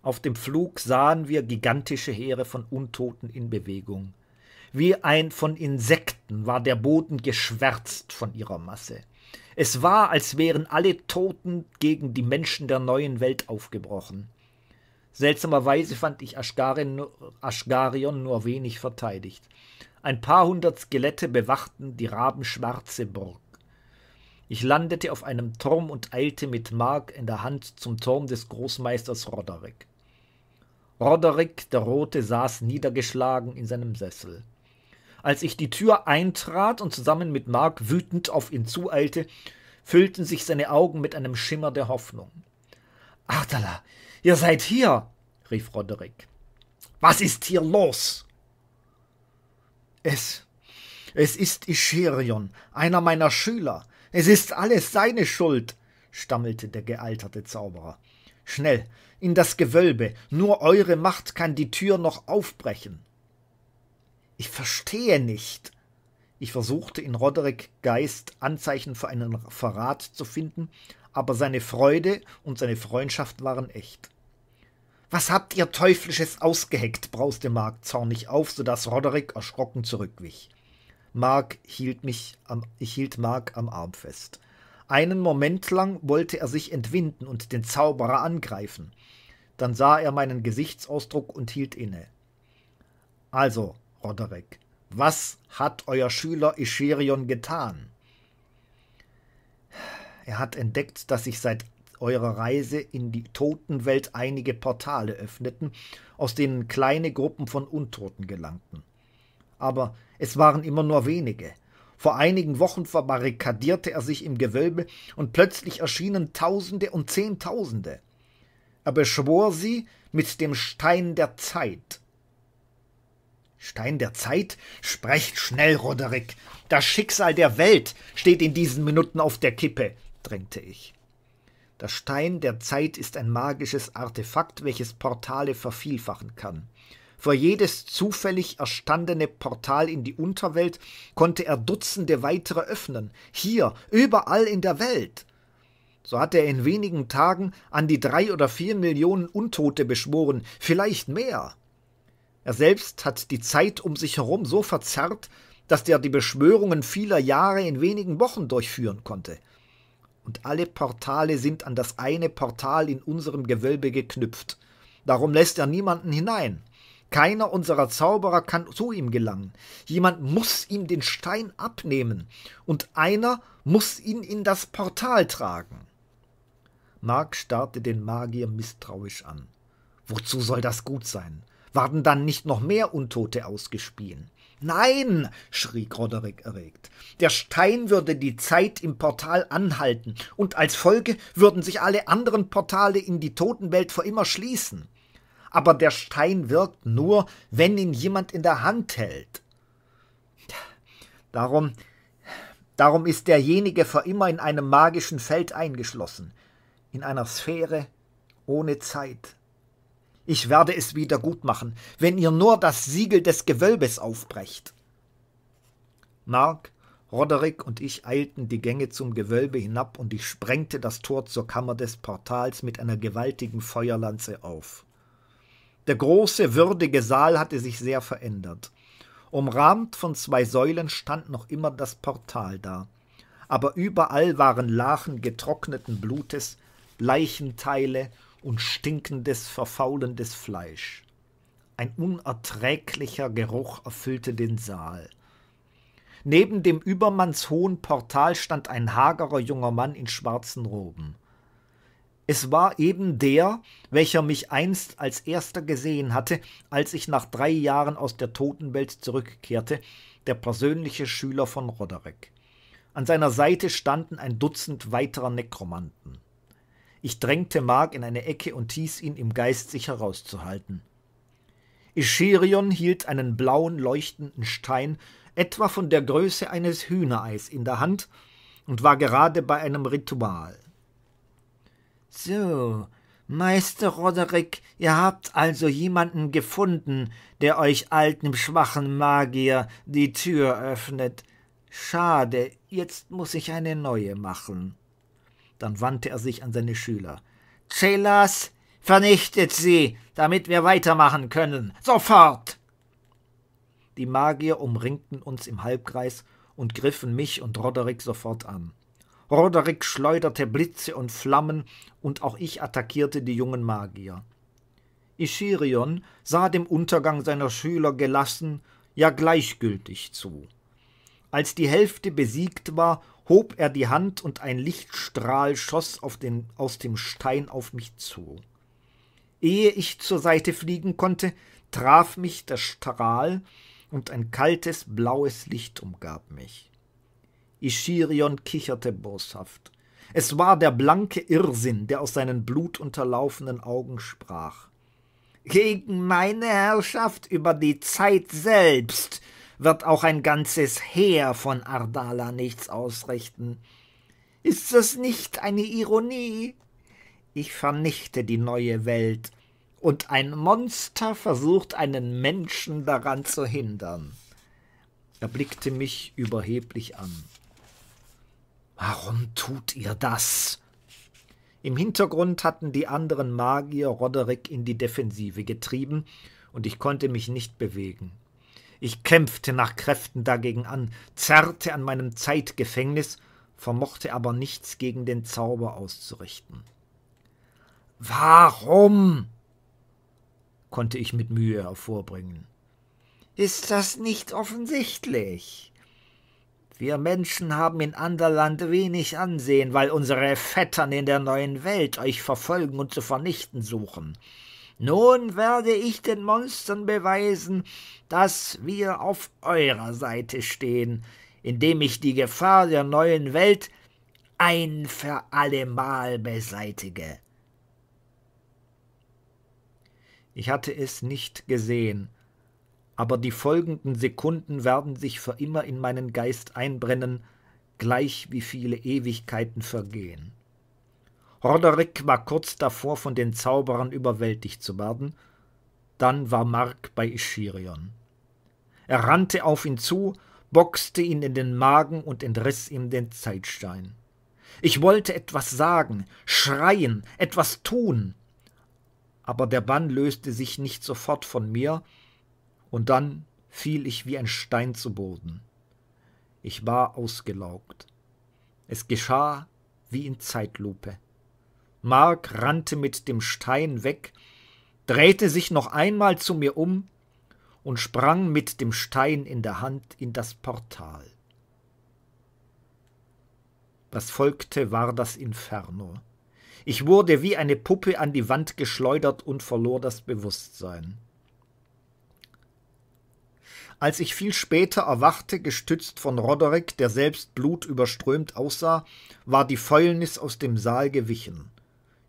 Speaker 1: Auf dem Flug sahen wir gigantische Heere von Untoten in Bewegung. Wie ein von Insekten war der Boden geschwärzt von ihrer Masse. Es war, als wären alle Toten gegen die Menschen der neuen Welt aufgebrochen. Seltsamerweise fand ich Asgarion nur wenig verteidigt. Ein paar hundert Skelette bewachten die rabenschwarze Burg. Ich landete auf einem Turm und eilte mit Mark in der Hand zum Turm des Großmeisters Roderick. Roderick der Rote saß niedergeschlagen in seinem Sessel. Als ich die Tür eintrat und zusammen mit Mark wütend auf ihn zueilte, füllten sich seine Augen mit einem Schimmer der Hoffnung. Artala, ihr seid hier, rief Roderick. Was ist hier los? Es, es ist Ischerion, einer meiner Schüler. Es ist alles seine Schuld, stammelte der gealterte Zauberer. Schnell, in das Gewölbe, nur eure Macht kann die Tür noch aufbrechen. Ich verstehe nicht. Ich versuchte in Roderick Geist Anzeichen für einen Verrat zu finden, aber seine Freude und seine Freundschaft waren echt. Was habt ihr Teuflisches ausgeheckt? brauste Mark zornig auf, so daß Roderick erschrocken zurückwich. Mark hielt mich am, ich hielt Mark am Arm fest. Einen Moment lang wollte er sich entwinden und den Zauberer angreifen. Dann sah er meinen Gesichtsausdruck und hielt inne. Also, Roderick, was hat euer Schüler Ischerion getan? Er hat entdeckt, dass sich seit eurer Reise in die Totenwelt einige Portale öffneten, aus denen kleine Gruppen von Untoten gelangten. Aber es waren immer nur wenige. Vor einigen Wochen verbarrikadierte er sich im Gewölbe und plötzlich erschienen Tausende und Zehntausende. Er beschwor sie mit dem Stein der Zeit. Stein der Zeit? Sprecht schnell, Roderick! Das Schicksal der Welt steht in diesen Minuten auf der Kippe, drängte ich. Der Stein der Zeit ist ein magisches Artefakt, welches Portale vervielfachen kann. Für jedes zufällig erstandene Portal in die Unterwelt konnte er Dutzende weitere öffnen, hier, überall in der Welt. So hat er in wenigen Tagen an die drei oder vier Millionen Untote beschworen, vielleicht mehr. Er selbst hat die Zeit um sich herum so verzerrt, dass er die Beschwörungen vieler Jahre in wenigen Wochen durchführen konnte. Und alle Portale sind an das eine Portal in unserem Gewölbe geknüpft. Darum lässt er niemanden hinein. Keiner unserer Zauberer kann zu ihm gelangen. Jemand muss ihm den Stein abnehmen, und einer muss ihn in das Portal tragen. Mark starrte den Magier misstrauisch an. Wozu soll das gut sein? Warten dann nicht noch mehr Untote ausgespien? Nein, schrie Roderick erregt. Der Stein würde die Zeit im Portal anhalten, und als Folge würden sich alle anderen Portale in die Totenwelt vor immer schließen aber der Stein wirkt nur, wenn ihn jemand in der Hand hält. Darum, darum ist derjenige für immer in einem magischen Feld eingeschlossen, in einer Sphäre ohne Zeit. Ich werde es wieder gut machen, wenn ihr nur das Siegel des Gewölbes aufbrecht. Mark, Roderick und ich eilten die Gänge zum Gewölbe hinab und ich sprengte das Tor zur Kammer des Portals mit einer gewaltigen Feuerlanze auf. Der große, würdige Saal hatte sich sehr verändert. Umrahmt von zwei Säulen stand noch immer das Portal da, aber überall waren Lachen getrockneten Blutes, Leichenteile und stinkendes, verfaulendes Fleisch. Ein unerträglicher Geruch erfüllte den Saal. Neben dem übermannshohen Portal stand ein hagerer junger Mann in schwarzen Roben. Es war eben der, welcher mich einst als erster gesehen hatte, als ich nach drei Jahren aus der Totenwelt zurückkehrte, der persönliche Schüler von Roderick. An seiner Seite standen ein Dutzend weiterer Nekromanten. Ich drängte Mark in eine Ecke und hieß ihn, im Geist sich herauszuhalten. Ischirion hielt einen blauen, leuchtenden Stein, etwa von der Größe eines Hühnereis, in der Hand und war gerade bei einem Ritual. So, Meister Roderick, ihr habt also jemanden gefunden, der euch alten schwachen Magier die Tür öffnet. Schade, jetzt muss ich eine neue machen. Dann wandte er sich an seine Schüler. Celas, vernichtet sie, damit wir weitermachen können. Sofort! Die Magier umringten uns im Halbkreis und griffen mich und Roderick sofort an. Roderick schleuderte Blitze und Flammen, und auch ich attackierte die jungen Magier. Ischirion sah dem Untergang seiner Schüler gelassen, ja gleichgültig zu. Als die Hälfte besiegt war, hob er die Hand und ein Lichtstrahl schoss den, aus dem Stein auf mich zu. Ehe ich zur Seite fliegen konnte, traf mich der Strahl und ein kaltes blaues Licht umgab mich. Ischirion kicherte boshaft. Es war der blanke Irrsinn, der aus seinen blutunterlaufenen Augen sprach. Gegen meine Herrschaft über die Zeit selbst wird auch ein ganzes Heer von Ardala nichts ausrichten. Ist das nicht eine Ironie? Ich vernichte die neue Welt, und ein Monster versucht, einen Menschen daran zu hindern. Er blickte mich überheblich an. Warum tut ihr das? Im Hintergrund hatten die anderen Magier Roderick in die Defensive getrieben, und ich konnte mich nicht bewegen. Ich kämpfte nach Kräften dagegen an, zerrte an meinem Zeitgefängnis, vermochte aber nichts gegen den Zauber auszurichten. Warum? konnte ich mit Mühe hervorbringen. Ist das nicht offensichtlich? Wir Menschen haben in Anderland wenig Ansehen, weil unsere Vettern in der neuen Welt euch verfolgen und zu vernichten suchen. Nun werde ich den Monstern beweisen, dass wir auf eurer Seite stehen, indem ich die Gefahr der neuen Welt ein für allemal beseitige. Ich hatte es nicht gesehen, aber die folgenden Sekunden werden sich für immer in meinen Geist einbrennen, gleich wie viele Ewigkeiten vergehen. Roderick war kurz davor, von den Zauberern überwältigt zu werden, dann war Mark bei Ischirion. Er rannte auf ihn zu, boxte ihn in den Magen und entriss ihm den Zeitstein. Ich wollte etwas sagen, schreien, etwas tun, aber der Bann löste sich nicht sofort von mir, und dann fiel ich wie ein Stein zu Boden. Ich war ausgelaugt. Es geschah wie in Zeitlupe. Mark rannte mit dem Stein weg, drehte sich noch einmal zu mir um und sprang mit dem Stein in der Hand in das Portal. Was folgte, war das Inferno. Ich wurde wie eine Puppe an die Wand geschleudert und verlor das Bewusstsein. Als ich viel später erwachte, gestützt von Roderick, der selbst blutüberströmt aussah, war die Fäulnis aus dem Saal gewichen.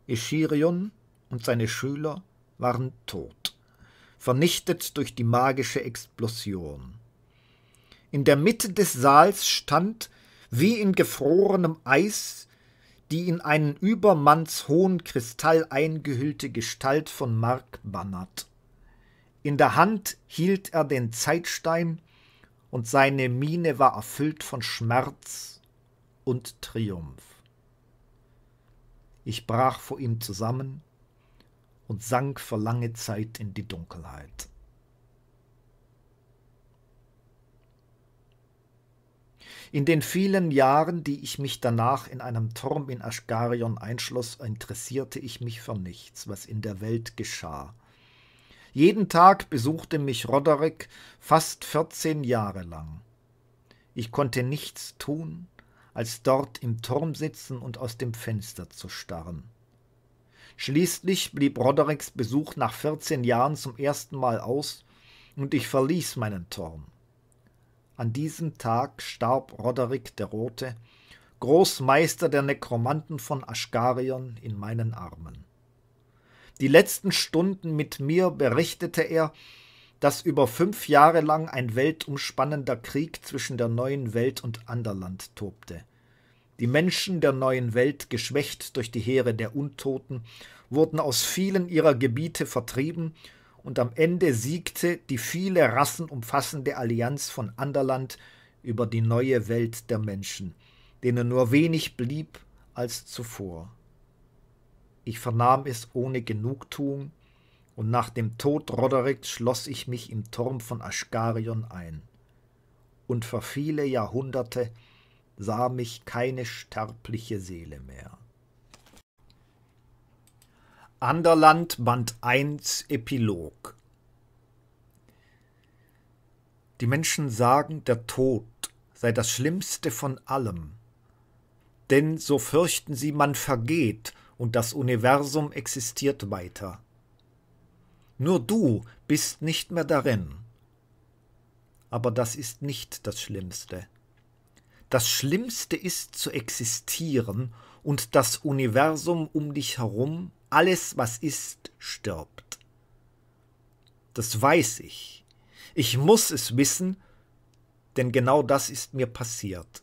Speaker 1: Ischirion und seine Schüler waren tot, vernichtet durch die magische Explosion. In der Mitte des Saals stand, wie in gefrorenem Eis, die in einen übermannshohen Kristall eingehüllte Gestalt von Mark Bannert. In der Hand hielt er den Zeitstein, und seine Miene war erfüllt von Schmerz und Triumph. Ich brach vor ihm zusammen und sank für lange Zeit in die Dunkelheit. In den vielen Jahren, die ich mich danach in einem Turm in Aschgarion einschloss, interessierte ich mich für nichts, was in der Welt geschah, jeden Tag besuchte mich Roderick fast 14 Jahre lang. Ich konnte nichts tun, als dort im Turm sitzen und aus dem Fenster zu starren. Schließlich blieb Rodericks Besuch nach 14 Jahren zum ersten Mal aus und ich verließ meinen Turm. An diesem Tag starb Roderick der Rote, Großmeister der Nekromanten von Aschkarion, in meinen Armen. Die letzten Stunden mit mir berichtete er, dass über fünf Jahre lang ein weltumspannender Krieg zwischen der neuen Welt und Anderland tobte. Die Menschen der neuen Welt, geschwächt durch die Heere der Untoten, wurden aus vielen ihrer Gebiete vertrieben, und am Ende siegte die viele Rassen umfassende Allianz von Anderland über die neue Welt der Menschen, denen nur wenig blieb als zuvor. Ich vernahm es ohne Genugtuung, und nach dem Tod Rodericks schloss ich mich im Turm von Aschkarion ein. Und für viele Jahrhunderte sah mich keine sterbliche Seele mehr. Anderland Band 1 Epilog Die Menschen sagen, der Tod sei das Schlimmste von allem, denn so fürchten sie, man vergeht, und das Universum existiert weiter. Nur du bist nicht mehr darin. Aber das ist nicht das Schlimmste. Das Schlimmste ist zu existieren und das Universum um dich herum, alles was ist, stirbt. Das weiß ich. Ich muss es wissen, denn genau das ist mir passiert.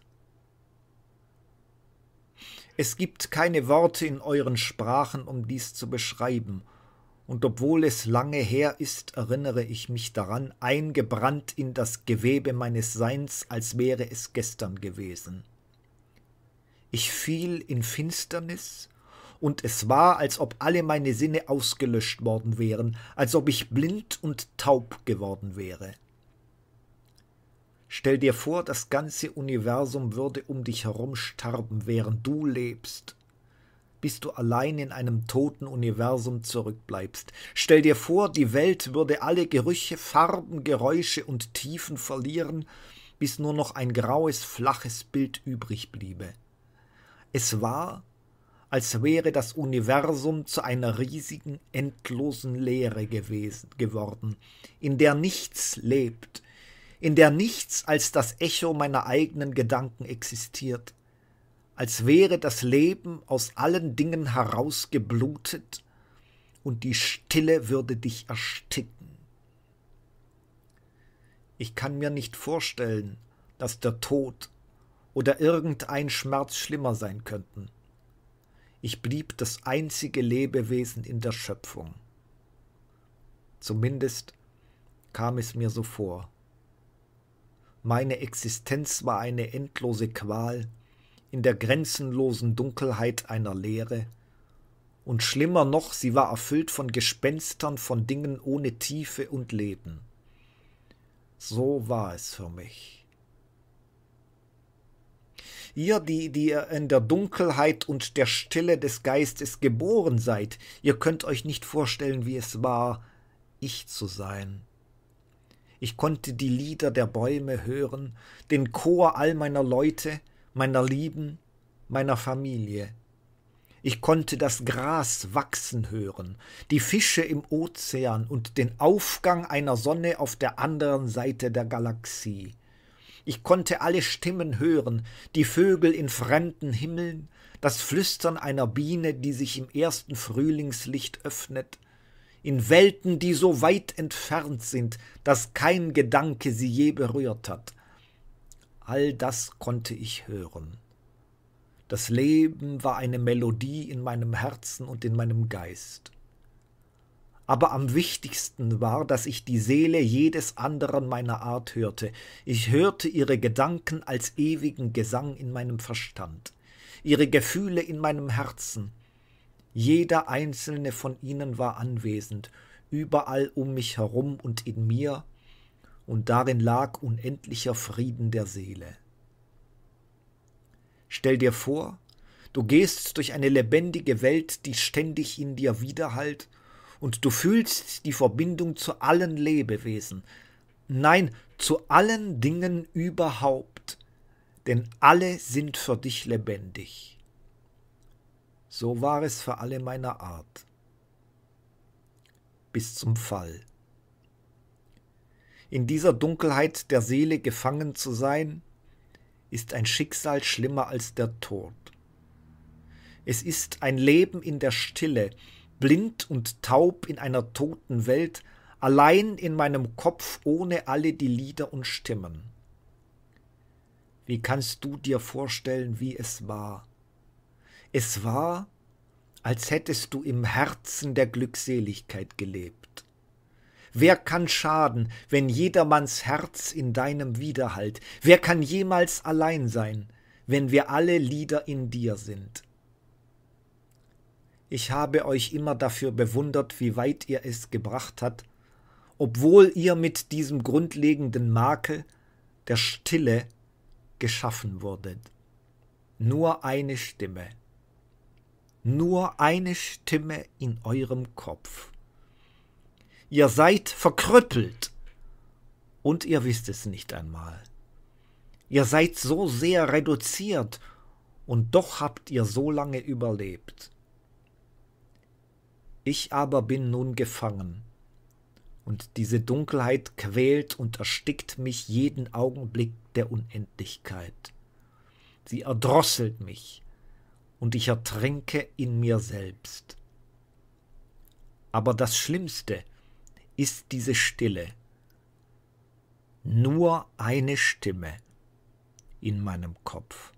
Speaker 1: Es gibt keine Worte in euren Sprachen, um dies zu beschreiben. Und obwohl es lange her ist, erinnere ich mich daran, eingebrannt in das Gewebe meines Seins, als wäre es gestern gewesen. Ich fiel in Finsternis, und es war, als ob alle meine Sinne ausgelöscht worden wären, als ob ich blind und taub geworden wäre. Stell dir vor, das ganze Universum würde um dich herum starben, während du lebst. Bis du allein in einem toten Universum zurückbleibst. Stell dir vor, die Welt würde alle Gerüche, Farben, Geräusche und Tiefen verlieren, bis nur noch ein graues, flaches Bild übrig bliebe. Es war, als wäre das Universum zu einer riesigen, endlosen Leere gewesen, geworden, in der nichts lebt, in der nichts als das Echo meiner eigenen Gedanken existiert, als wäre das Leben aus allen Dingen herausgeblutet und die Stille würde dich ersticken. Ich kann mir nicht vorstellen, dass der Tod oder irgendein Schmerz schlimmer sein könnten. Ich blieb das einzige Lebewesen in der Schöpfung. Zumindest kam es mir so vor. Meine Existenz war eine endlose Qual in der grenzenlosen Dunkelheit einer Leere. Und schlimmer noch, sie war erfüllt von Gespenstern, von Dingen ohne Tiefe und Leben. So war es für mich. Ihr, die, die ihr in der Dunkelheit und der Stille des Geistes geboren seid, ihr könnt euch nicht vorstellen, wie es war, ich zu sein. Ich konnte die Lieder der Bäume hören, den Chor all meiner Leute, meiner Lieben, meiner Familie. Ich konnte das Gras wachsen hören, die Fische im Ozean und den Aufgang einer Sonne auf der anderen Seite der Galaxie. Ich konnte alle Stimmen hören, die Vögel in fremden Himmeln, das Flüstern einer Biene, die sich im ersten Frühlingslicht öffnet, in Welten, die so weit entfernt sind, dass kein Gedanke sie je berührt hat. All das konnte ich hören. Das Leben war eine Melodie in meinem Herzen und in meinem Geist. Aber am wichtigsten war, dass ich die Seele jedes anderen meiner Art hörte. Ich hörte ihre Gedanken als ewigen Gesang in meinem Verstand, ihre Gefühle in meinem Herzen, jeder einzelne von ihnen war anwesend, überall um mich herum und in mir, und darin lag unendlicher Frieden der Seele. Stell dir vor, du gehst durch eine lebendige Welt, die ständig in dir widerhallt, und du fühlst die Verbindung zu allen Lebewesen, nein, zu allen Dingen überhaupt, denn alle sind für dich lebendig. So war es für alle meiner Art. Bis zum Fall. In dieser Dunkelheit der Seele gefangen zu sein, ist ein Schicksal schlimmer als der Tod. Es ist ein Leben in der Stille, blind und taub in einer toten Welt, allein in meinem Kopf ohne alle die Lieder und Stimmen. Wie kannst du dir vorstellen, wie es war? Es war, als hättest du im Herzen der Glückseligkeit gelebt. Wer kann schaden, wenn jedermanns Herz in deinem widerhallt? Wer kann jemals allein sein, wenn wir alle Lieder in dir sind? Ich habe euch immer dafür bewundert, wie weit ihr es gebracht hat, obwohl ihr mit diesem grundlegenden Makel der Stille geschaffen wurdet. Nur eine Stimme nur eine Stimme in eurem Kopf. Ihr seid verkrüppelt und ihr wisst es nicht einmal. Ihr seid so sehr reduziert und doch habt ihr so lange überlebt. Ich aber bin nun gefangen, und diese Dunkelheit quält und erstickt mich jeden Augenblick der Unendlichkeit. Sie erdrosselt mich, und ich ertrinke in mir selbst. Aber das Schlimmste ist diese Stille. Nur eine Stimme in meinem Kopf.